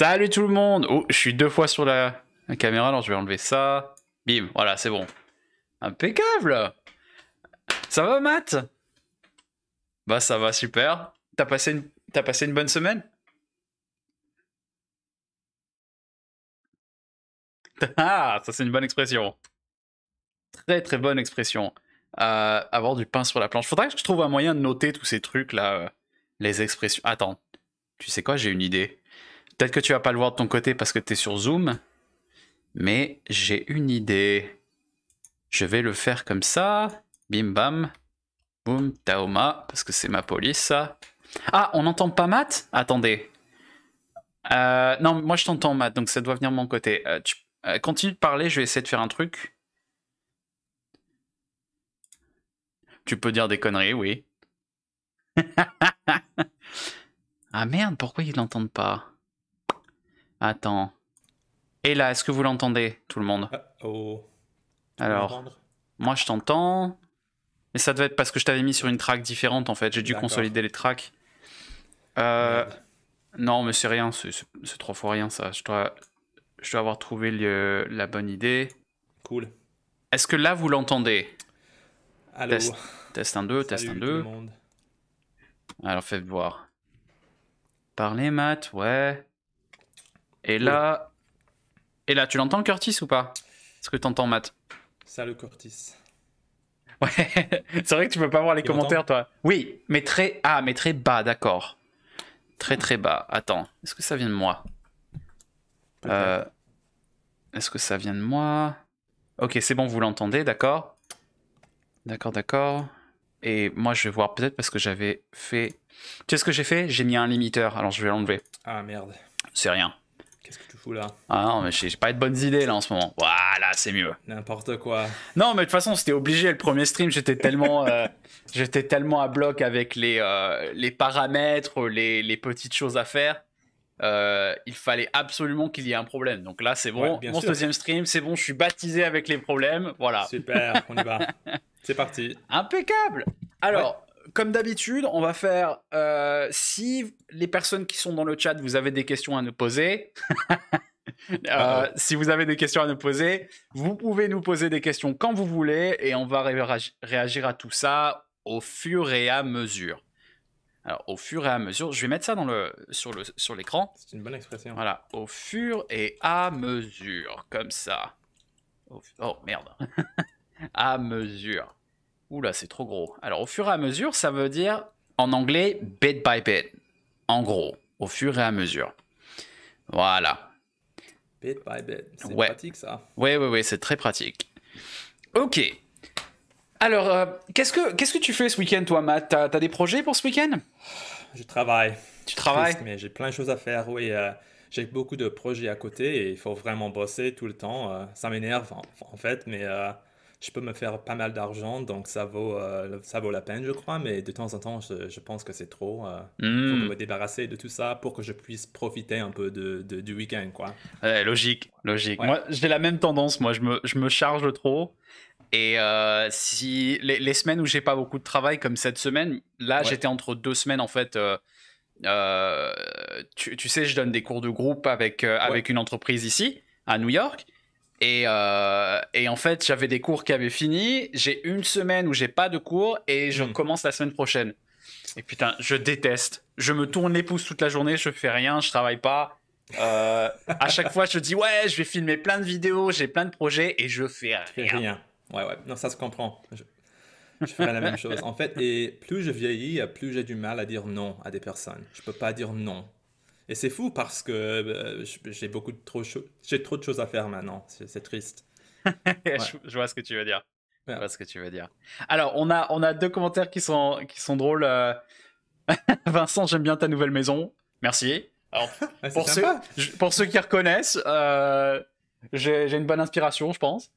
Salut tout le monde Oh, je suis deux fois sur la, caméra, alors je vais enlever ça. Bim, voilà, c'est bon. Impeccable Ça va, Matt Bah, ça va, super. T'as passé, une... passé une bonne semaine Ah, ça c'est une bonne expression. Très très bonne expression. Euh, avoir du pain sur la planche. Faudrait que je trouve un moyen de noter tous ces trucs là, euh, les expressions. Attends, tu sais quoi, j'ai une idée. Peut-être que tu vas pas le voir de ton côté parce que tu es sur Zoom, mais j'ai une idée. Je vais le faire comme ça. Bim bam. Boum, Taoma, parce que c'est ma police, ça. Ah, on n'entend pas Matt Attendez. Euh, non, moi je t'entends, Matt, donc ça doit venir de mon côté. Euh, euh, continue de parler, je vais essayer de faire un truc. Tu peux dire des conneries, oui. ah merde, pourquoi ils l'entendent pas Attends. Et là, est-ce que vous l'entendez, tout le monde ah, oh. Alors, moi je t'entends. Mais ça devait être parce que je t'avais mis sur une track différente en fait. J'ai dû consolider les tracks. Euh, non, mais c'est rien. C'est trois fois rien ça. Je dois, je dois avoir trouvé la bonne idée. Cool. Est-ce que là vous l'entendez test, un deux, 2, test 1, 2. Alors faites voir. Parlez Matt, ouais. Et là, et là, tu l'entends Curtis ou pas Est-ce que tu entends Matt Ça le Curtis. Ouais, c'est vrai que tu peux pas voir les commentaires, toi. Oui, mais très ah, mais très bas, d'accord. Très très bas. Attends, est-ce que ça vient de moi euh, Est-ce que ça vient de moi Ok, c'est bon, vous l'entendez, d'accord D'accord, d'accord. Et moi, je vais voir peut-être parce que j'avais fait. Tu sais ce que j'ai fait J'ai mis un limiteur, alors je vais l'enlever. Ah merde. C'est rien. Ah non, mais j'ai pas de bonnes idées là en ce moment. Voilà, c'est mieux. N'importe quoi. Non, mais de toute façon, c'était obligé. Le premier stream, j'étais tellement, euh, j'étais tellement à bloc avec les, euh, les paramètres, les, les, petites choses à faire. Euh, il fallait absolument qu'il y ait un problème. Donc là, c'est bon. Mon deuxième stream, c'est bon. Je suis baptisé avec les problèmes. Voilà. Super, on y va. c'est parti. Impeccable. Alors comme d'habitude, on va faire. Euh, si les personnes qui sont dans le chat, vous avez des questions à nous poser. Euh, ah. si vous avez des questions à nous poser, vous pouvez nous poser des questions quand vous voulez et on va réagir à tout ça au fur et à mesure. Alors, au fur et à mesure, je vais mettre ça dans le, sur l'écran. Le, sur C'est une bonne expression. Voilà, au fur et à mesure, comme ça. oh merde. à mesure là, c'est trop gros. Alors, au fur et à mesure, ça veut dire en anglais bit by bit. En gros, au fur et à mesure. Voilà. Bit by bit. C'est pratique, ça. Oui, oui, oui, c'est très pratique. Ok. Alors, euh, qu'est-ce que que tu fais ce week-end, toi, Matt T'as as des projets pour ce week-end Je travaille. Tu travailles Mais j'ai plein de choses à faire, oui. Euh, j'ai beaucoup de projets à côté et il faut vraiment bosser tout le temps. Euh, ça m'énerve, en, fait, mais je peux me faire pas mal d'argent, donc ça vaut, euh, ça vaut la peine, je crois, mais de temps en temps, je, je pense que c'est trop. Il euh, faut hmm. me débarrasser de tout ça pour que je puisse profiter un peu de, du week-end, quoi. logique, logique. Moi, j'ai la même tendance, moi, je me, je me charge trop. Et euh, si les, les, semaines où j'ai pas beaucoup de travail, comme cette semaine, là, j'étais entre deux semaines, en fait. Tu, tu, sais, je donne des cours de groupe avec, avec une entreprise ici, à New York. Euh, et, en fait, j'avais des cours qui avaient fini. J'ai une semaine où j'ai pas de cours et je hmm. commence la semaine prochaine. Et putain, je déteste. Je me tourne les pouces toute la journée, je fais rien, je travaille pas. Euh, à chaque fois, je dis ouais, je vais filmer plein de vidéos, j'ai plein de projets et je fais rien. fais rien. Ouais, ouais. Non, ça se comprend. Je, je la même chose. En fait, et plus je vieillis, plus j'ai du mal à dire non à des personnes. Je peux pas dire non. Et c'est fou parce que euh, j'ai beaucoup de trop j'ai trop de choses à faire maintenant. C'est triste. je, vois ce que tu veux dire. Je vois ce que tu veux dire. Alors on a on a deux commentaires qui sont qui sont drôles. Euh. Vincent, j'aime bien ta nouvelle maison. Merci. Alors, pour, ceux, pour ceux qui reconnaissent, euh, j'ai une bonne inspiration, je pense.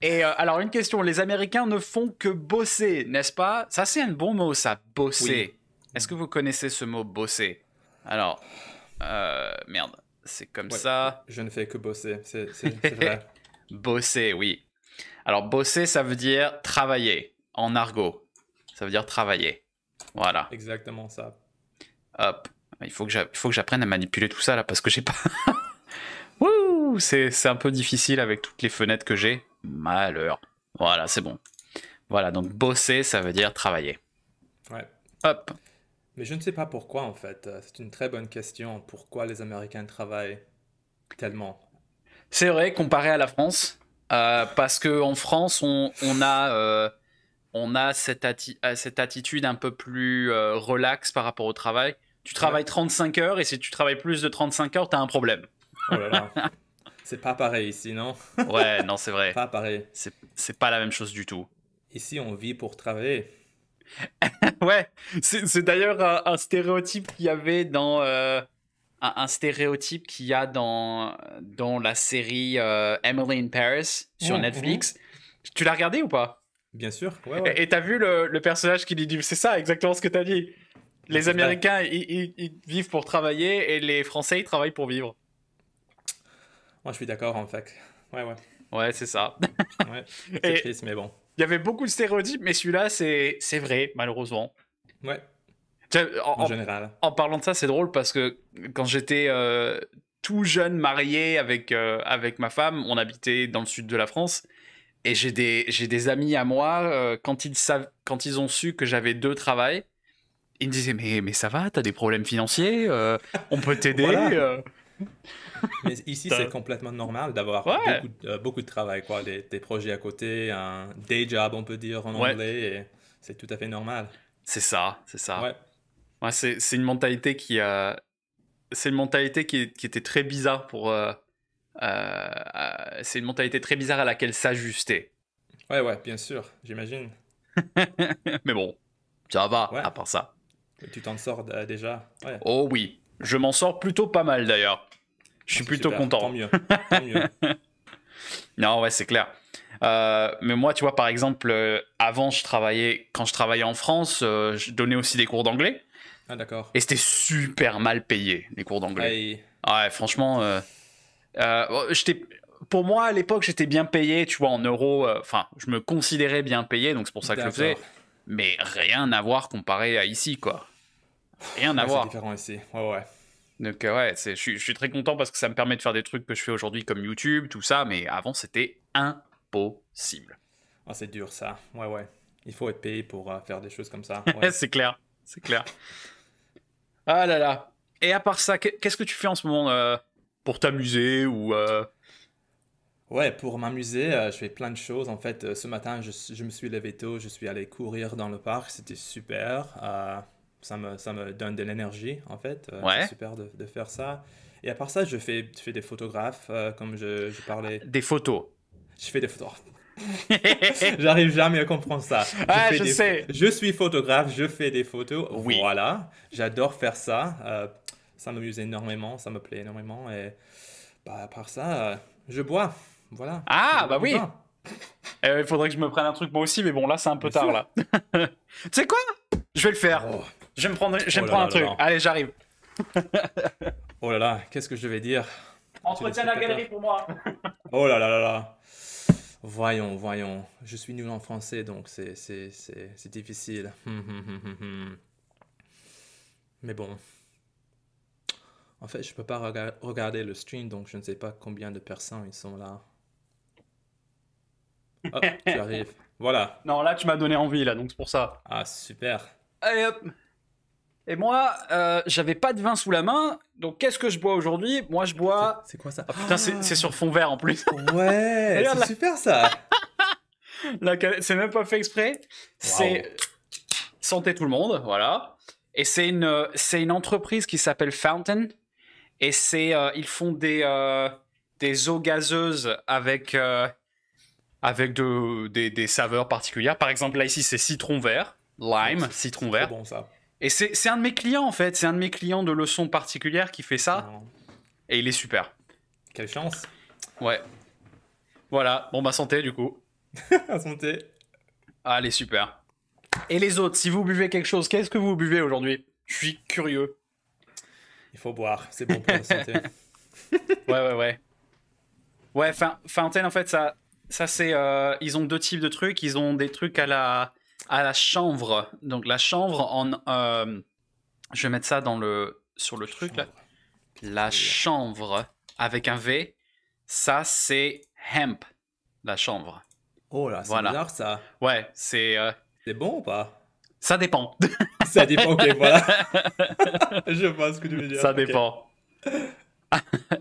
Et alors, une question les Américains ne font que bosser, n'est-ce pas Ça, c'est un bon mot, ça, bosser. Est-ce que vous connaissez ce mot bosser Alors. Euh, merde, c'est comme ça. Je ne fais que bosser, c'est vrai. bosser, oui. Alors, bosser, ça veut dire travailler en argot. Ça veut dire travailler. Voilà. Exactement ça. Hop. Il faut que j'apprenne à manipuler tout ça là parce que j'ai pas. Wouh C'est un peu difficile avec toutes les fenêtres que j'ai. Malheur. Voilà, c'est bon. Voilà, donc bosser, ça veut dire travailler. Ouais. Hop. Mais je ne sais pas pourquoi en fait. C'est une très bonne question. Pourquoi les Américains travaillent tellement C'est vrai comparé à la France, euh, parce qu'en France on, a euh, on a cette, euh, cette, attitude un peu plus relaxe par rapport au travail. Tu travailles 35 heures et si tu travailles plus de 35 heures, tu as un problème. Oh là là. c'est pas pareil ici, non Ouais, non, c'est vrai. Pas pareil. C'est pas la même chose du tout. Ici, on vit pour travailler. ouais, c'est d'ailleurs un, stéréotype qu'il y avait dans. Euh, un, stéréotype qu'il y a dans, dans la série euh, Emily in Paris sur Netflix. Tu l'as regardé ou pas Bien sûr. Ouais, Et t'as vu le, le, personnage qui dit C'est ça, exactement ce que t'as dit. Les Américains, ils, vivent pour travailler et les Français, ils travaillent pour vivre. Moi, je suis d'accord en fait. Ouais, ouais. Ouais, c'est ça. ouais, c'est triste, mais bon. Il y avait beaucoup de stéréotypes, mais celui-là, c'est, c'est vrai, malheureusement. Ouais. En, général. En parlant de ça, c'est drôle parce que quand j'étais euh, tout jeune marié avec, euh, avec ma femme, on habitait dans le sud de la France. Et j'ai des, des amis à moi, euh, quand, ils savent, quand ils ont su que j'avais deux travails, ils me disaient Mais, mais ça va, t'as des problèmes financiers, on peut t'aider. Mais ici, c'est complètement normal d'avoir euh, beaucoup, de travail, quoi. Des, projets à côté, un day job, on peut dire en anglais. C'est tout à fait normal. C'est ça, c'est ça. Ouais. ouais c'est une mentalité qui a. Euh, c'est une mentalité qui, était très bizarre pour. Euh, c'est une mentalité très bizarre à laquelle s'ajuster. Ouais, ouais, bien sûr, j'imagine. Mais bon, ça va, à part ça. Tu t'en sors déjà. Oh oui, je m'en sors plutôt pas mal d'ailleurs. Je suis ah, plutôt content. Tant mieux. non, ouais, c'est clair. Euh, mais moi, tu vois, par exemple, euh, avant, je travaillais, quand je travaillais en France, euh, je donnais aussi des cours d'anglais. Ah, d'accord. Et c'était super mal payé, les cours d'anglais. Ah ouais, franchement, oh, pour moi, à l'époque, j'étais bien payé, tu vois, en euros. Enfin, je me considérais bien payé, donc c'est pour ça que je le faisais. Mais rien à voir comparé à ici, quoi. Rien à avoir voir. C'est différent ici. Ouais, ouais. Donc, euh, ouais, je suis très content parce que ça me permet de faire des trucs que je fais aujourd'hui comme YouTube, tout ça, mais avant, c'était impossible. Oh, c'est dur, ça. Ouais, ouais. Il faut être payé pour euh, faire des choses comme ça. c'est clair. C'est clair. ah là là. Et à part ça, qu'est-ce que tu fais en ce moment euh, pour t'amuser ou. Ouais, pour m'amuser, je fais plein de choses. En fait, ce matin, je, je, me suis levé tôt, je suis allé courir dans le parc, c'était super ça me, ça me donne de l'énergie, en fait. Euh, c'est super de, faire ça. Et à part ça, je fais, je fais des photographes, euh, comme je, parlais. Ah, des photos. Je fais des photos. J'arrive jamais à comprendre ça. Je, ah, je, sais. je suis photographe, je fais des photos. Oui. Voilà, j'adore faire ça. Euh, ça m'amuse énormément, ça me plaît énormément. Et bah, à part ça, je bois. Voilà. Ah, bah oui. Eh il faudrait que je me prenne un truc moi aussi, mais bon, là, c'est un peu tard. là. tu sais quoi Je vais le faire. Oh. Je me prends, je me oh prends un truc. Allez, j'arrive. oh là là, qu'est-ce que je devais dire Entretien la galerie pour moi. oh là là là là. Voyons, voyons. Je suis nul en français, donc c'est difficile. Mais bon. En fait, je peux pas regarder le stream, donc je ne sais pas combien de personnes ils sont là. Hop, tu arrives. Voilà. Non, là, tu m'as donné envie, là, donc c'est pour ça. Ah, super. Allez hop et moi, euh, j'avais pas de vin sous la main, donc qu'est-ce que je bois aujourd'hui Moi, je bois. C'est quoi ça ah, putain, c'est sur fond vert en plus. Ouais, c'est super ça. La c'est même pas fait exprès. C'est santé tout le monde, voilà. Et c'est une, euh, c'est une entreprise qui s'appelle Fountain. Et c'est, euh, ils font des, des eaux gazeuses avec, avec de, des, saveurs particulières. Par exemple, là ici, c'est citron vert, lime, citron vert. bon ça. Et c'est un de mes clients, en fait. C'est un de mes clients de leçons particulières qui fait ça. Et il est super. Quelle chance. Ouais. Voilà. Bon, bah, santé, du coup. santé. Allez, ah, super. Et les autres, si vous buvez quelque chose, qu'est-ce que vous buvez aujourd'hui Je suis curieux. Il faut boire, c'est bon pour la santé. ouais, ouais, ouais. Ouais, Fountain, en fait, ça, ça c'est. Euh, ils ont deux types de trucs. Ils ont des trucs à la à la chanvre. Donc la chanvre en... Euh, je vais mettre ça dans le, sur le truc. La chanvre avec un V, ça c'est hemp, la chanvre. Oh là, c'est voilà. bizarre ça. Ouais, c'est... Euh, c'est bon ou pas ça dépend. ça dépend, ok, voilà. je vois ce que tu veux dire. Ça dépend.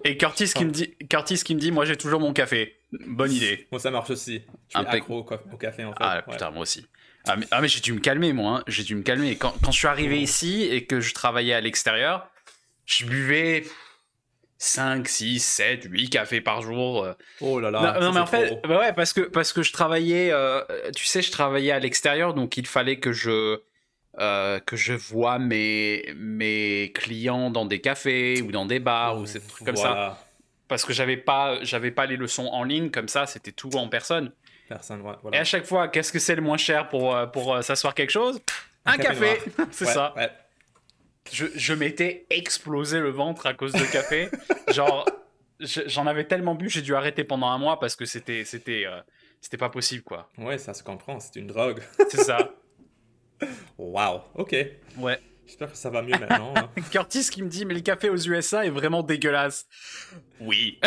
Et Curtis qui, me dit, Curtis qui me dit, moi j'ai toujours mon café. Bonne idée. Bon, ça marche aussi. Je suis accro au café en ah, fait. Ah putain, moi aussi. Ah, ah mais, j'ai dû me calmer moi, hein. j'ai dû me calmer. Quand, je suis arrivé oh. ici et que je travaillais à l'extérieur, je buvais 5, 6, 7, 8 cafés par jour. Euh. Oh là là. Non, mais en fait, bah parce que, parce que je travaillais, euh, tu sais, je travaillais à l'extérieur, donc il fallait que je, euh, que je vois mes, mes clients dans des cafés ou dans des bars ou ces trucs comme ça. Parce que j'avais pas, j'avais pas les leçons en ligne, comme ça, c'était tout en personne. Et à chaque fois, qu'est-ce que c'est le moins cher pour, euh, pour euh, s'asseoir quelque chose Un, café, C'est ça. Je, je m'étais explosé le ventre à cause de café. Genre, j'en avais tellement bu, j'ai dû arrêter pendant un mois parce que c'était c'était euh, c'était pas possible quoi. Ouais, ça se comprend, c'est une drogue. C'est ça. Waouh, ok. Ouais. J'espère que ça va mieux maintenant. Hein. Curtis qui me dit mais le café aux USA est vraiment dégueulasse. Oui.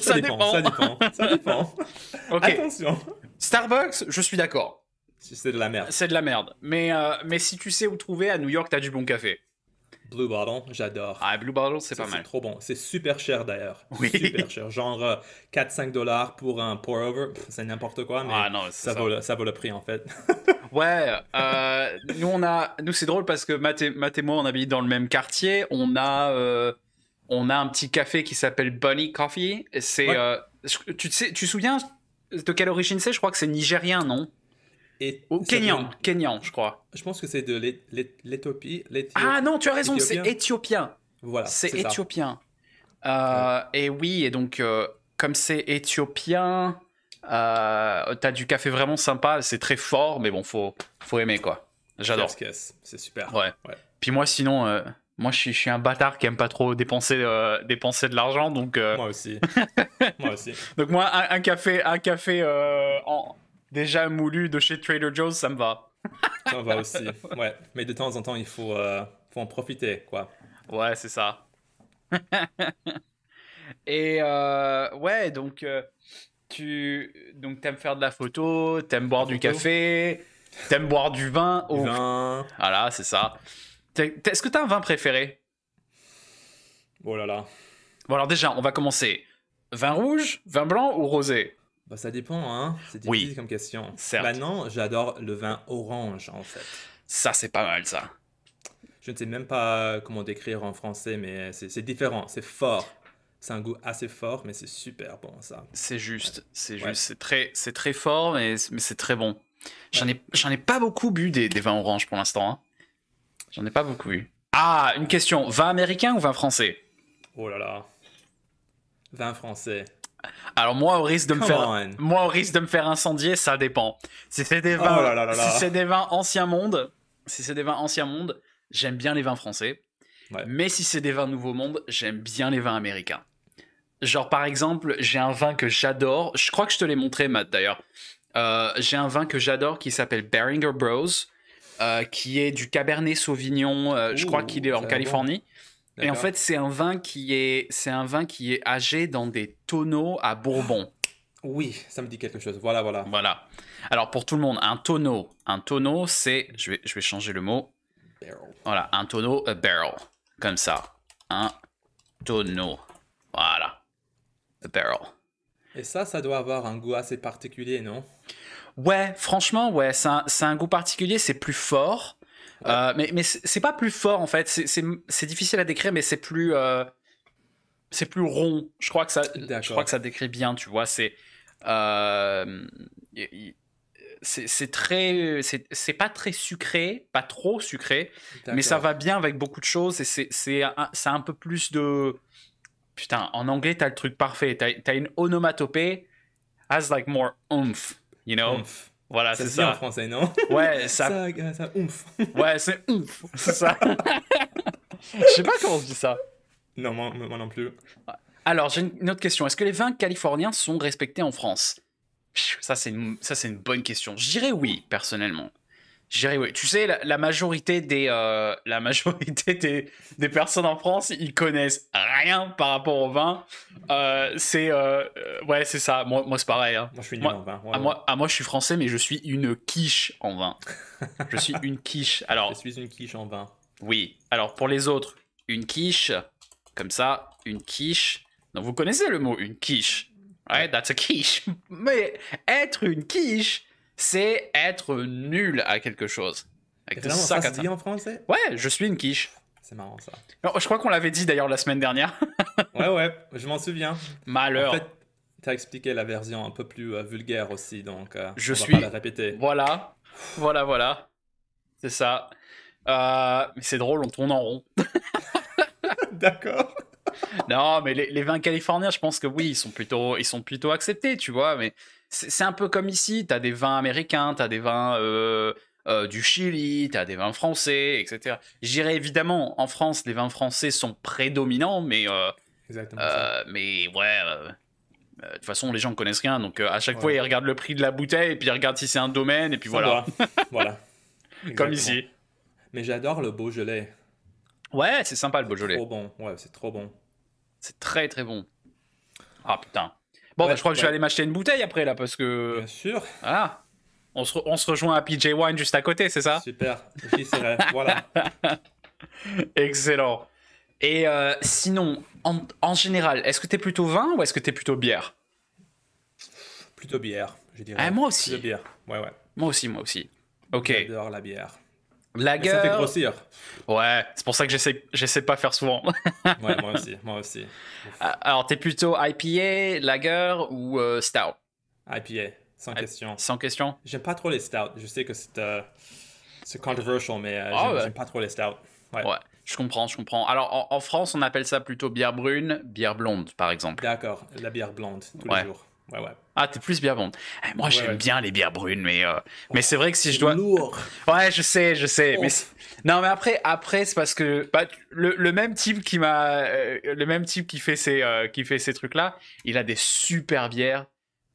ça, dépend, ça, dépend, ok. Attention. Starbucks, je suis d'accord. C'est de la merde. C'est de la merde. Mais, euh, mais si tu sais où trouver, à New York, t'as du bon café. Blue Bottle, j'adore. Ah, Blue Bottle, c'est pas mal. C'est trop bon. C'est super cher d'ailleurs. Oui. Super cher. Genre 4-5 euh, dollars pour un pour-over. C'est n'importe quoi, mais ah, ça, Vaut le, prix en fait. ouais. Euh, nous, on a. Nous, c'est drôle parce que Matt et, moi, on habite dans le même quartier. On a. on a un petit café qui s'appelle Bunny Coffee. C'est. tu, tu te souviens, de quelle origine c'est Je crois que c'est nigérien, non et Kenyan, Kenyan, je crois. Je pense que c'est de l'Éthiopie. Ah non, tu as raison, c'est éthiopien. Voilà. C'est éthiopien. Euh, Et oui, et donc, euh, comme c'est éthiopien, euh, t'as du café vraiment sympa, c'est très fort, mais bon, faut, faut aimer quoi. J'adore. C'est super. Ouais. ouais. Puis moi, sinon, euh, moi, je suis, un bâtard qui aime pas trop dépenser, euh, dépenser de l'argent, donc. Euh, moi aussi. moi aussi. Donc moi, un, café, un café euh, en... déjà moulu de chez Trader Joe's, ça me va. ça me va aussi. Ouais. Mais de temps en temps, il faut, faut en profiter, quoi. Ouais, c'est ça. Et ouais, donc tu, donc t'aimes faire de la photo, t'aimes boire du café, café, t'aimes boire du vin. Du vin. Voilà, c'est ça. Est-ce que t'as un vin préféré Oh là là. Bon, alors déjà, on va commencer. Vin rouge, vin blanc ou rosé bah, ça dépend, hein. C'est difficile comme question. Certes. Bah non, j'adore le vin orange, en fait. Ça, c'est pas mal, ça. Je ne sais même pas comment décrire en français, mais c'est différent, c'est fort. C'est un goût assez fort, mais c'est super bon, ça. C'est juste, c'est juste. C'est très, fort, mais, c'est très bon. J'en ai, ai, ai, pas beaucoup bu des, des vins oranges pour l'instant. Hein. J'en ai pas beaucoup vu. Ah, une question. Vin américain ou vin français Oh là là. Vin français. Alors moi au risque de me faire moi de me faire incendier, ça dépend. Si c'est des vins oh là c'est des vins ancien monde, si c'est des vins ancien monde, j'aime bien les vins français. Mais si c'est des vins nouveau monde, j'aime bien les vins américains. Genre par exemple, j'ai un vin que j'adore, je crois que je te l'ai montré Matt d'ailleurs. Euh, j'ai un vin que j'adore qui s'appelle Beringer Bros euh, qui est du Cabernet Sauvignon. Euh, je crois qu'il est en Californie. Et en fait, c'est un vin qui est, c'est un vin qui est âgé dans des tonneaux à Bourbon. Oui, ça me dit quelque chose. Voilà, voilà. Voilà. Alors pour tout le monde, un tonneau, un tonneau, c'est, je vais, je vais changer le mot. Voilà, un tonneau, a barrel, comme ça. Un tonneau. Voilà. A barrel. Et ça, ça doit avoir un goût assez particulier, non Ouais, franchement, ouais, c'est un, goût particulier, c'est plus fort. Euh, mais mais c'est pas plus fort en fait, c'est difficile à décrire, mais c'est plus euh, c'est plus rond. Je crois que ça, je crois que ça décrit bien, tu vois. C'est euh, c'est très c'est pas très sucré, pas trop sucré, mais ça va bien avec beaucoup de choses et c'est un peu plus de Putain, en anglais, t'as le truc parfait. T'as une onomatopée as like more oomph, you know? Oomph. Voilà, c'est ça. en français, non? Ouais, ça. Euh, ça, oomph. Ouais, c'est oomph. C'est ça. Je sais pas comment on dit ça. Non, moi, non plus. Alors, j'ai une autre question. Est-ce que les vins californiens sont respectés en France? Ça, c'est une, une bonne question. Je dirais oui, personnellement. Jérémy, oui. Tu sais, la, majorité, des, euh, la majorité des, personnes en France, ils connaissent rien par rapport au vin. Euh, c'est euh, ouais, c'est ça. Moi, moi c'est pareil. Hein. Moi, je suis vin. Ah, ah, moi, je suis français, mais je suis une quiche en vin. je suis une quiche. Alors, je suis une quiche en vin. Oui. Alors, pour les autres, une quiche, comme ça, une quiche. Donc, vous connaissez le mot une quiche. Ouais, that's a quiche. Mais être une quiche, c'est être nul à quelque chose. ça, se dit en français Ouais, je suis une quiche. C'est marrant ça. je crois qu'on l'avait dit d'ailleurs la semaine dernière. ouais, ouais, je m'en souviens. Malheur. En fait, t'as expliqué la version un peu plus euh, vulgaire aussi, donc euh, je on suis... va pas la répéter. Voilà, voilà, voilà. C'est ça. Euh, mais c'est drôle, on tourne en rond. D'accord. non, mais les, les, vins californiens, je pense que oui, ils sont plutôt, ils sont plutôt acceptés, tu vois. Mais c'est un peu comme ici, t'as des vins américains, t'as des vins euh, euh, du Chili, t'as des vins français, etc. J'irai évidemment, en France, les vins français sont prédominants, mais... Euh, Exactement mais ouais... de toute façon, les gens ne connaissent rien, donc à chaque fois, ils regardent le prix de la bouteille, et puis ils regardent si c'est un domaine, et puis voilà. voilà. Comme ici. Mais j'adore le Beaujolais. Ouais, c'est sympa le Beaujolais. bon, ouais, c'est trop bon. C'est très très bon. Ah putain. Bon, bah, je crois que je vais aller m'acheter une bouteille après, là, parce que. Bien sûr. Ah On se, on se rejoint à PJ Wine juste à côté, c'est ça Super. vrai. voilà. Excellent. Et euh, sinon, en, général, est-ce que t'es plutôt vin ou est-ce que t'es plutôt bière Plutôt bière, je dirais. Ah, moi aussi. Plutôt bière. Ouais, ouais. Moi aussi, moi aussi. Ok. J'adore la bière. Lager, Ça fait grossir. Ouais, c'est pour ça que j'essaie, j'essaie pas faire souvent. ouais, moi aussi, moi aussi. Ouf. Ah, alors, t'es plutôt IPA, lager ou euh, stout IPA, sans question. Sans question. J'aime pas trop les stouts. Je sais que c'est, euh, controversial, mais euh, ah j'aime, pas trop les stouts. Ouais. Je comprends, je comprends. Alors, en, France, on appelle ça plutôt bière brune, bière blonde, par exemple. D'accord, la bière blonde, tous les jours. Ah, t'es plus bière blonde. Eh, moi, j'aime bien les bières brunes, mais, euh, oh, mais c'est vrai que si je dois. Ouais, je sais, je sais. Mais non, mais après, après, c'est parce que bah, le, même type qui m'a, euh, le même type qui fait ces, euh, qui fait ces trucs-là, il a des super bières.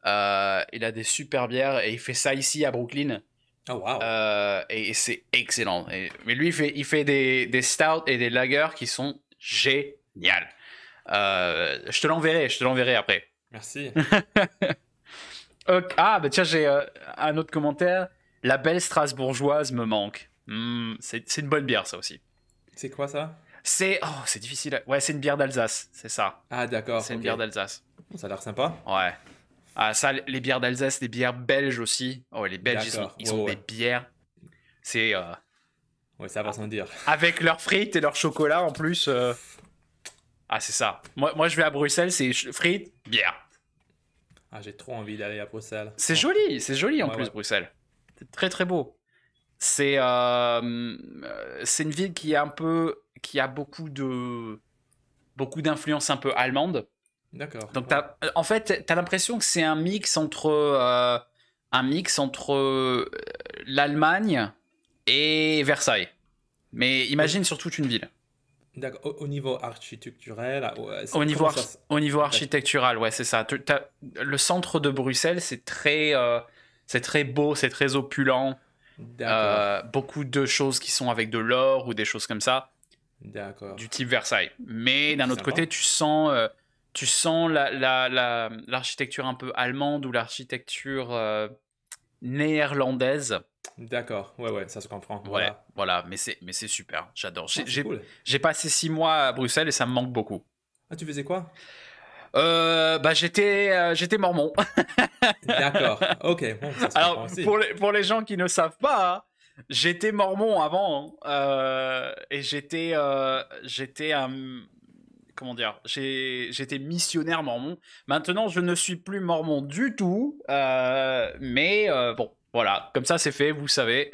il a des super bières et il fait ça ici à Brooklyn. Oh, wow. et, c'est excellent. mais lui, il fait, il fait des, des stouts et des lagers qui sont géniales. je te l'enverrai, je te l'enverrai après. Merci. Ah, bah tiens, j'ai euh, un autre commentaire. La belle strasbourgeoise me manque. Hmm, c'est une bonne bière, ça aussi. C'est quoi ça C'est. Oh, c'est difficile. Ouais, c'est une bière d'Alsace, c'est ça. Ah, d'accord. C'est une bière d'Alsace. Ça a l'air sympa. Ouais. Ah, ça, les bières d'Alsace, les bières belges aussi. Oh, les Belges, ils ont, des bières. C'est. Euh, ouais, ça va sans dire. Avec leurs frites et leur chocolat en plus. Euh. Ah, c'est ça. Moi, moi, je vais à Bruxelles, c'est frites, bière. Ah, j'ai trop envie d'aller à Bruxelles. C'est joli, c'est joli en plus, Bruxelles. C'est très très beau. C'est euh, euh, une ville qui un peu qui a beaucoup de beaucoup d'influence un peu allemande. D'accord. Donc euh, en fait, tu as l'impression que c'est un mix entre un mix entre l'Allemagne et Versailles. Mais imagine sur toute une ville. D'accord. Au, niveau architectural, au niveau, au niveau architectural, ouais, c'est ça. Le centre de Bruxelles, c'est très, euh, c'est très beau, c'est très opulent. Euh, beaucoup de choses qui sont avec de l'or ou des choses comme ça. Du type Versailles. Mais d'un autre côté, tu sens, euh, tu sens l'architecture la, la, un peu allemande ou l'architecture néerlandaise D'accord, ouais, ouais, ça se comprend. Voilà, voilà. mais c'est, mais c'est super, j'adore. Ah, j'ai, passé six mois à Bruxelles et ça me manque beaucoup. Ah, tu faisais quoi euh, bah, j'étais, euh, j'étais mormon. D'accord, ok. Alors, pour les, gens qui ne savent pas, hein, j'étais mormon avant hein, euh, et j'étais, j'étais un. Comment dire J'étais missionnaire mormon. Maintenant, je ne suis plus mormon du tout, mais bon, voilà, comme ça c'est fait, vous savez.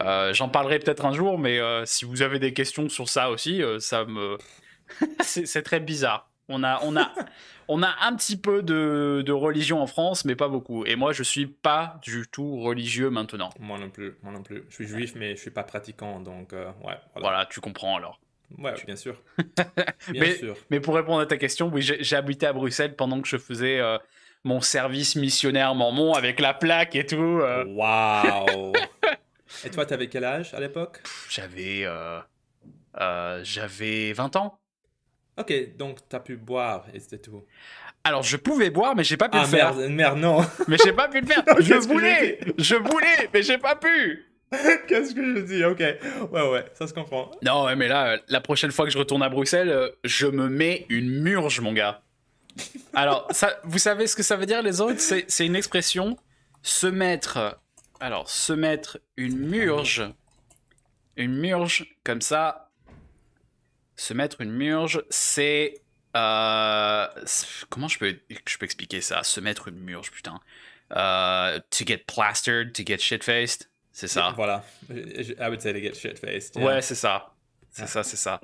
Euh, j'en parlerai peut-être un jour, mais euh, si vous avez des questions sur ça aussi, euh, ça me, c'est très bizarre. On a, on a, on a un petit peu de, religion en France, mais pas beaucoup. Et moi, je suis pas du tout religieux maintenant. Moi non plus, moi non plus. Je suis juif, mais je suis pas pratiquant, donc ouais. Voilà. tu comprends alors. Ouais, bien sûr. bien mais, sûr. Mais pour répondre à ta question, oui, j'ai habité à Bruxelles pendant que je faisais mon service missionnaire Mormon avec la plaque et tout. Euh. Waouh Et toi, t'avais quel âge à l'époque J'avais. Euh, euh, j'avais 20 ans. Ok, donc t'as pu boire et c'était tout. Alors je pouvais boire, mais j'ai pas pu le ah, faire. Merde, merde, non. Mais j'ai pas pu le faire. je voulais, je, voulais, mais j'ai pas pu. Qu'est-ce que je dis Ok, ouais, ouais, ça se comprend. Non, mais là, la prochaine fois que je retourne à Bruxelles, je me mets une murge, mon gars. Alors, vous savez ce que ça veut dire, les autres C'est une expression se mettre. Alors, se mettre une murge. Une murge, comme ça. Se mettre une murge, c'est. Euh, comment je peux, expliquer ça Se mettre une murge, putain. Euh, to get plastered, to get shitfaced C'est ça. Voilà. I would say to get shitfaced. Ouais, c'est ça. C'est ah. ça, c'est ça.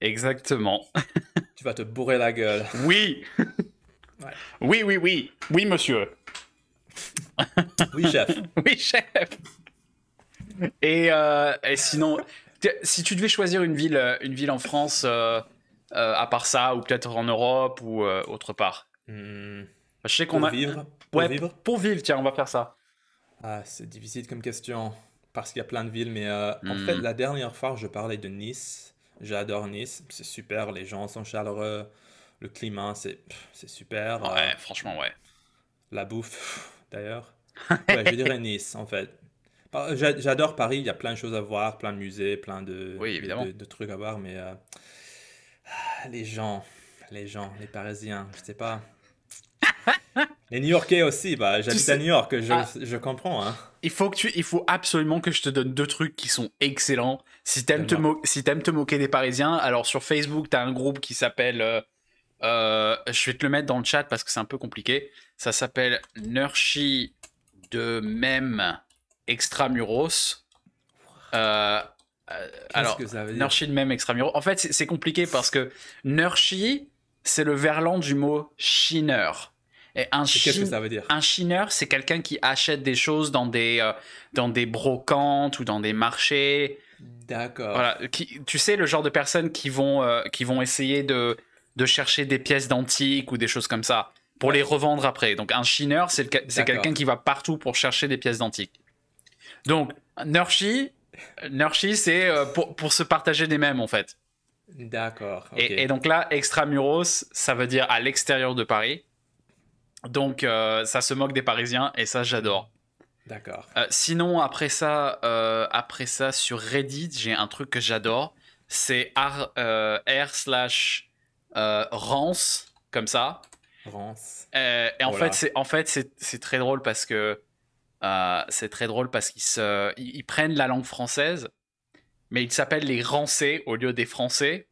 Exactement. tu vas te bourrer la gueule. Oui. Oui, oui, oui. Oui, monsieur. oui, chef. oui, chef. Et, euh, et sinon, si tu devais choisir une ville, euh, une ville en France, euh, à part ça, ou peut-être en Europe ou autre part. Hmm. Je sais qu'on a. Vivre. Pour vivre. Pour vivre, tiens, on va faire ça. Ah, c'est difficile comme question parce qu'il y a plein de villes, mais en hmm. fait, la dernière fois, je parlais de Nice. J'adore Nice, c'est super, les gens sont chaleureux, le climat, c'est super. Euh, ouais, franchement, ouais. La bouffe, d'ailleurs. Ouais, je dirais Nice, en fait. J'adore Paris, il y a plein de choses à voir, plein de musées, plein de, oui, évidemment. de, trucs à voir, mais euh, les gens, les gens, les Parisiens, je sais pas. Les New Yorkais aussi, bah, j'habite à New York, ah. je, comprends. Hein. Il, faut que tu, il faut absolument que je te donne deux trucs qui sont excellents. Si t'aimes te, aimes te moquer des Parisiens, alors sur Facebook, t'as un groupe qui s'appelle. Euh, euh, je vais te le mettre dans le chat parce que c'est un peu compliqué. Ça s'appelle Nurshi de même extramuros. Euh, alors, de même extramuros. En fait, c'est compliqué parce que Nurshi, c'est le verlan du mot chineur un quest ça veut dire Un chineur, c'est quelqu'un qui achète des choses dans des, euh, dans des brocantes ou dans des marchés. D'accord. Voilà, tu sais, le genre de personnes qui vont, euh, qui vont essayer de, de chercher des pièces d'antiques ou des choses comme ça pour les revendre après. Donc un chineur, c'est quelqu'un qui va partout pour chercher des pièces d'antiques. Donc, Nurshi, Nurshi c'est euh, pour, se partager des mêmes en fait. D'accord. et, donc là, extramuros, ça veut dire à l'extérieur de Paris. Donc euh, ça se moque des Parisiens et ça j'adore. D'accord. Euh, sinon après ça, euh, après ça sur Reddit j'ai un truc que j'adore, c'est r, rance comme ça. Rance. Et, en, oh fait, c'est, en fait c'est très drôle parce que c'est très drôle parce qu'ils prennent la langue française mais ils s'appellent les rancés au lieu des français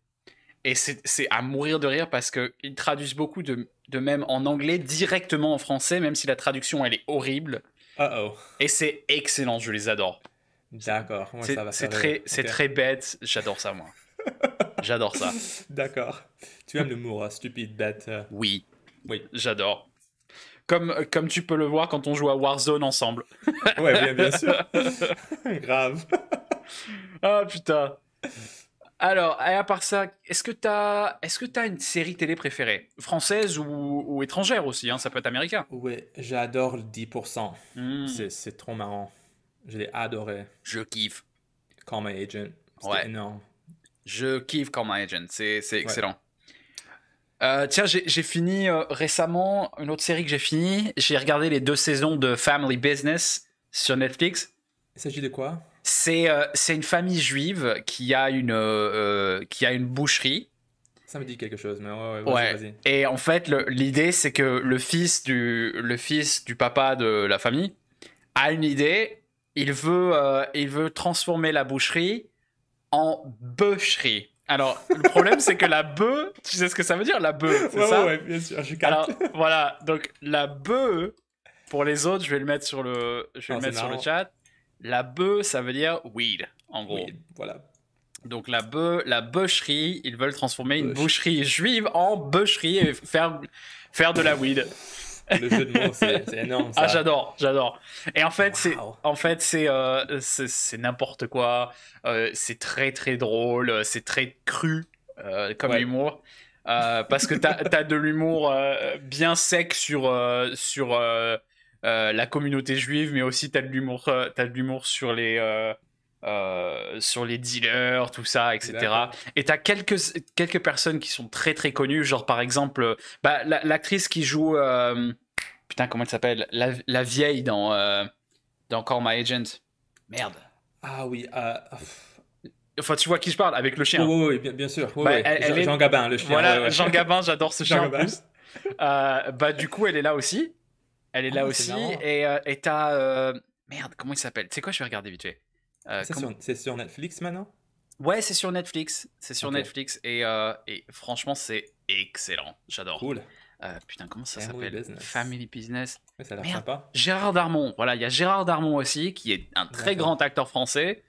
et c'est à mourir de rire parce qu'ils traduisent beaucoup de, de même en anglais directement en français, même si la traduction elle est horrible. -oh. Et c'est excellent, je les adore. D'accord, moi ça va. C'est très, c'est très bête, j'adore ça moi. j'adore ça. D'accord. Tu aimes l'humour stupide, bête. Euh. Oui. Oui. J'adore. Comme, comme tu peux le voir quand on joue à Warzone ensemble. ouais, bien, bien sûr. Grave. Ah putain. Alors, à part ça, est-ce que t'as, est-ce que une série télé préférée, française ou, étrangère aussi hein, Ça peut être américain. Oui, j'adore le 10%. Hmm. C'est, trop marrant. Je l'ai adoré. Je kiffe. Call My Agent. c'est ouais. énorme. Je kiffe Call My Agent. C'est, excellent. Euh, tiens, j'ai fini euh, récemment une autre série que j'ai fini. J'ai regardé les deux saisons de Family Business sur Netflix. Il s'agit de quoi euh, c'est une famille juive qui a une, euh, euh, qui a une boucherie. Ça me dit quelque chose, mais ouais, vas-y. Et en fait, l'idée, c'est que le fils, du, le fils du papa de la famille a une idée. Il veut, il veut transformer la boucherie en boucherie. Alors, le problème, c'est que la bœuf, tu sais ce que ça veut dire, la bœuf, c'est ça ouais, bien sûr, je Alors, voilà, donc la bœuf, pour les autres, je vais le mettre sur le, je vais le, mettre sur le chat. La bœuf, ça veut dire weed, en gros. voilà. Donc la bœuf, la bûcherie, ils veulent transformer une boucherie juive en bûcherie et faire, faire de la weed. Le jeu de mots, c'est énorme. Ah, j'adore, j'adore. Et en fait, c'est en fait, c'est euh, n'importe quoi. Euh, c'est très très drôle, euh, c'est très cru comme humour. parce que t'as as de l'humour bien sec sur sur euh, la communauté juive, mais aussi t'as de l'humour, euh, sur les euh, sur les dealers, tout ça, etc. Et t'as quelques, quelques personnes qui sont très très connues, genre par exemple bah, l'actrice qui joue. putain, comment elle s'appelle la, vieille dans, dans Call My Agent. Merde. Ah oui. Enfin, tu vois qui je parle avec le chien. oui, bien, sûr. Bah, Jean, Gabin, le chien. Voilà, Jean Gabin, j'adore ce chien en plus. bah, du coup, elle est là aussi. Elle est ah là aussi. Euh, et t'as. Euh, merde, comment il s'appelle C'est quoi, je vais regarder vite fait. Euh, c'est sur, Netflix maintenant Ouais, c'est sur Netflix. C'est sur Netflix. Et, et franchement, c'est excellent. J'adore. Cool. putain, comment ça s'appelle Family Business. Ouais, ça a l'air sympa. Gérard Darmon. Voilà, il y a Gérard Darmon aussi, qui est un très grand acteur français.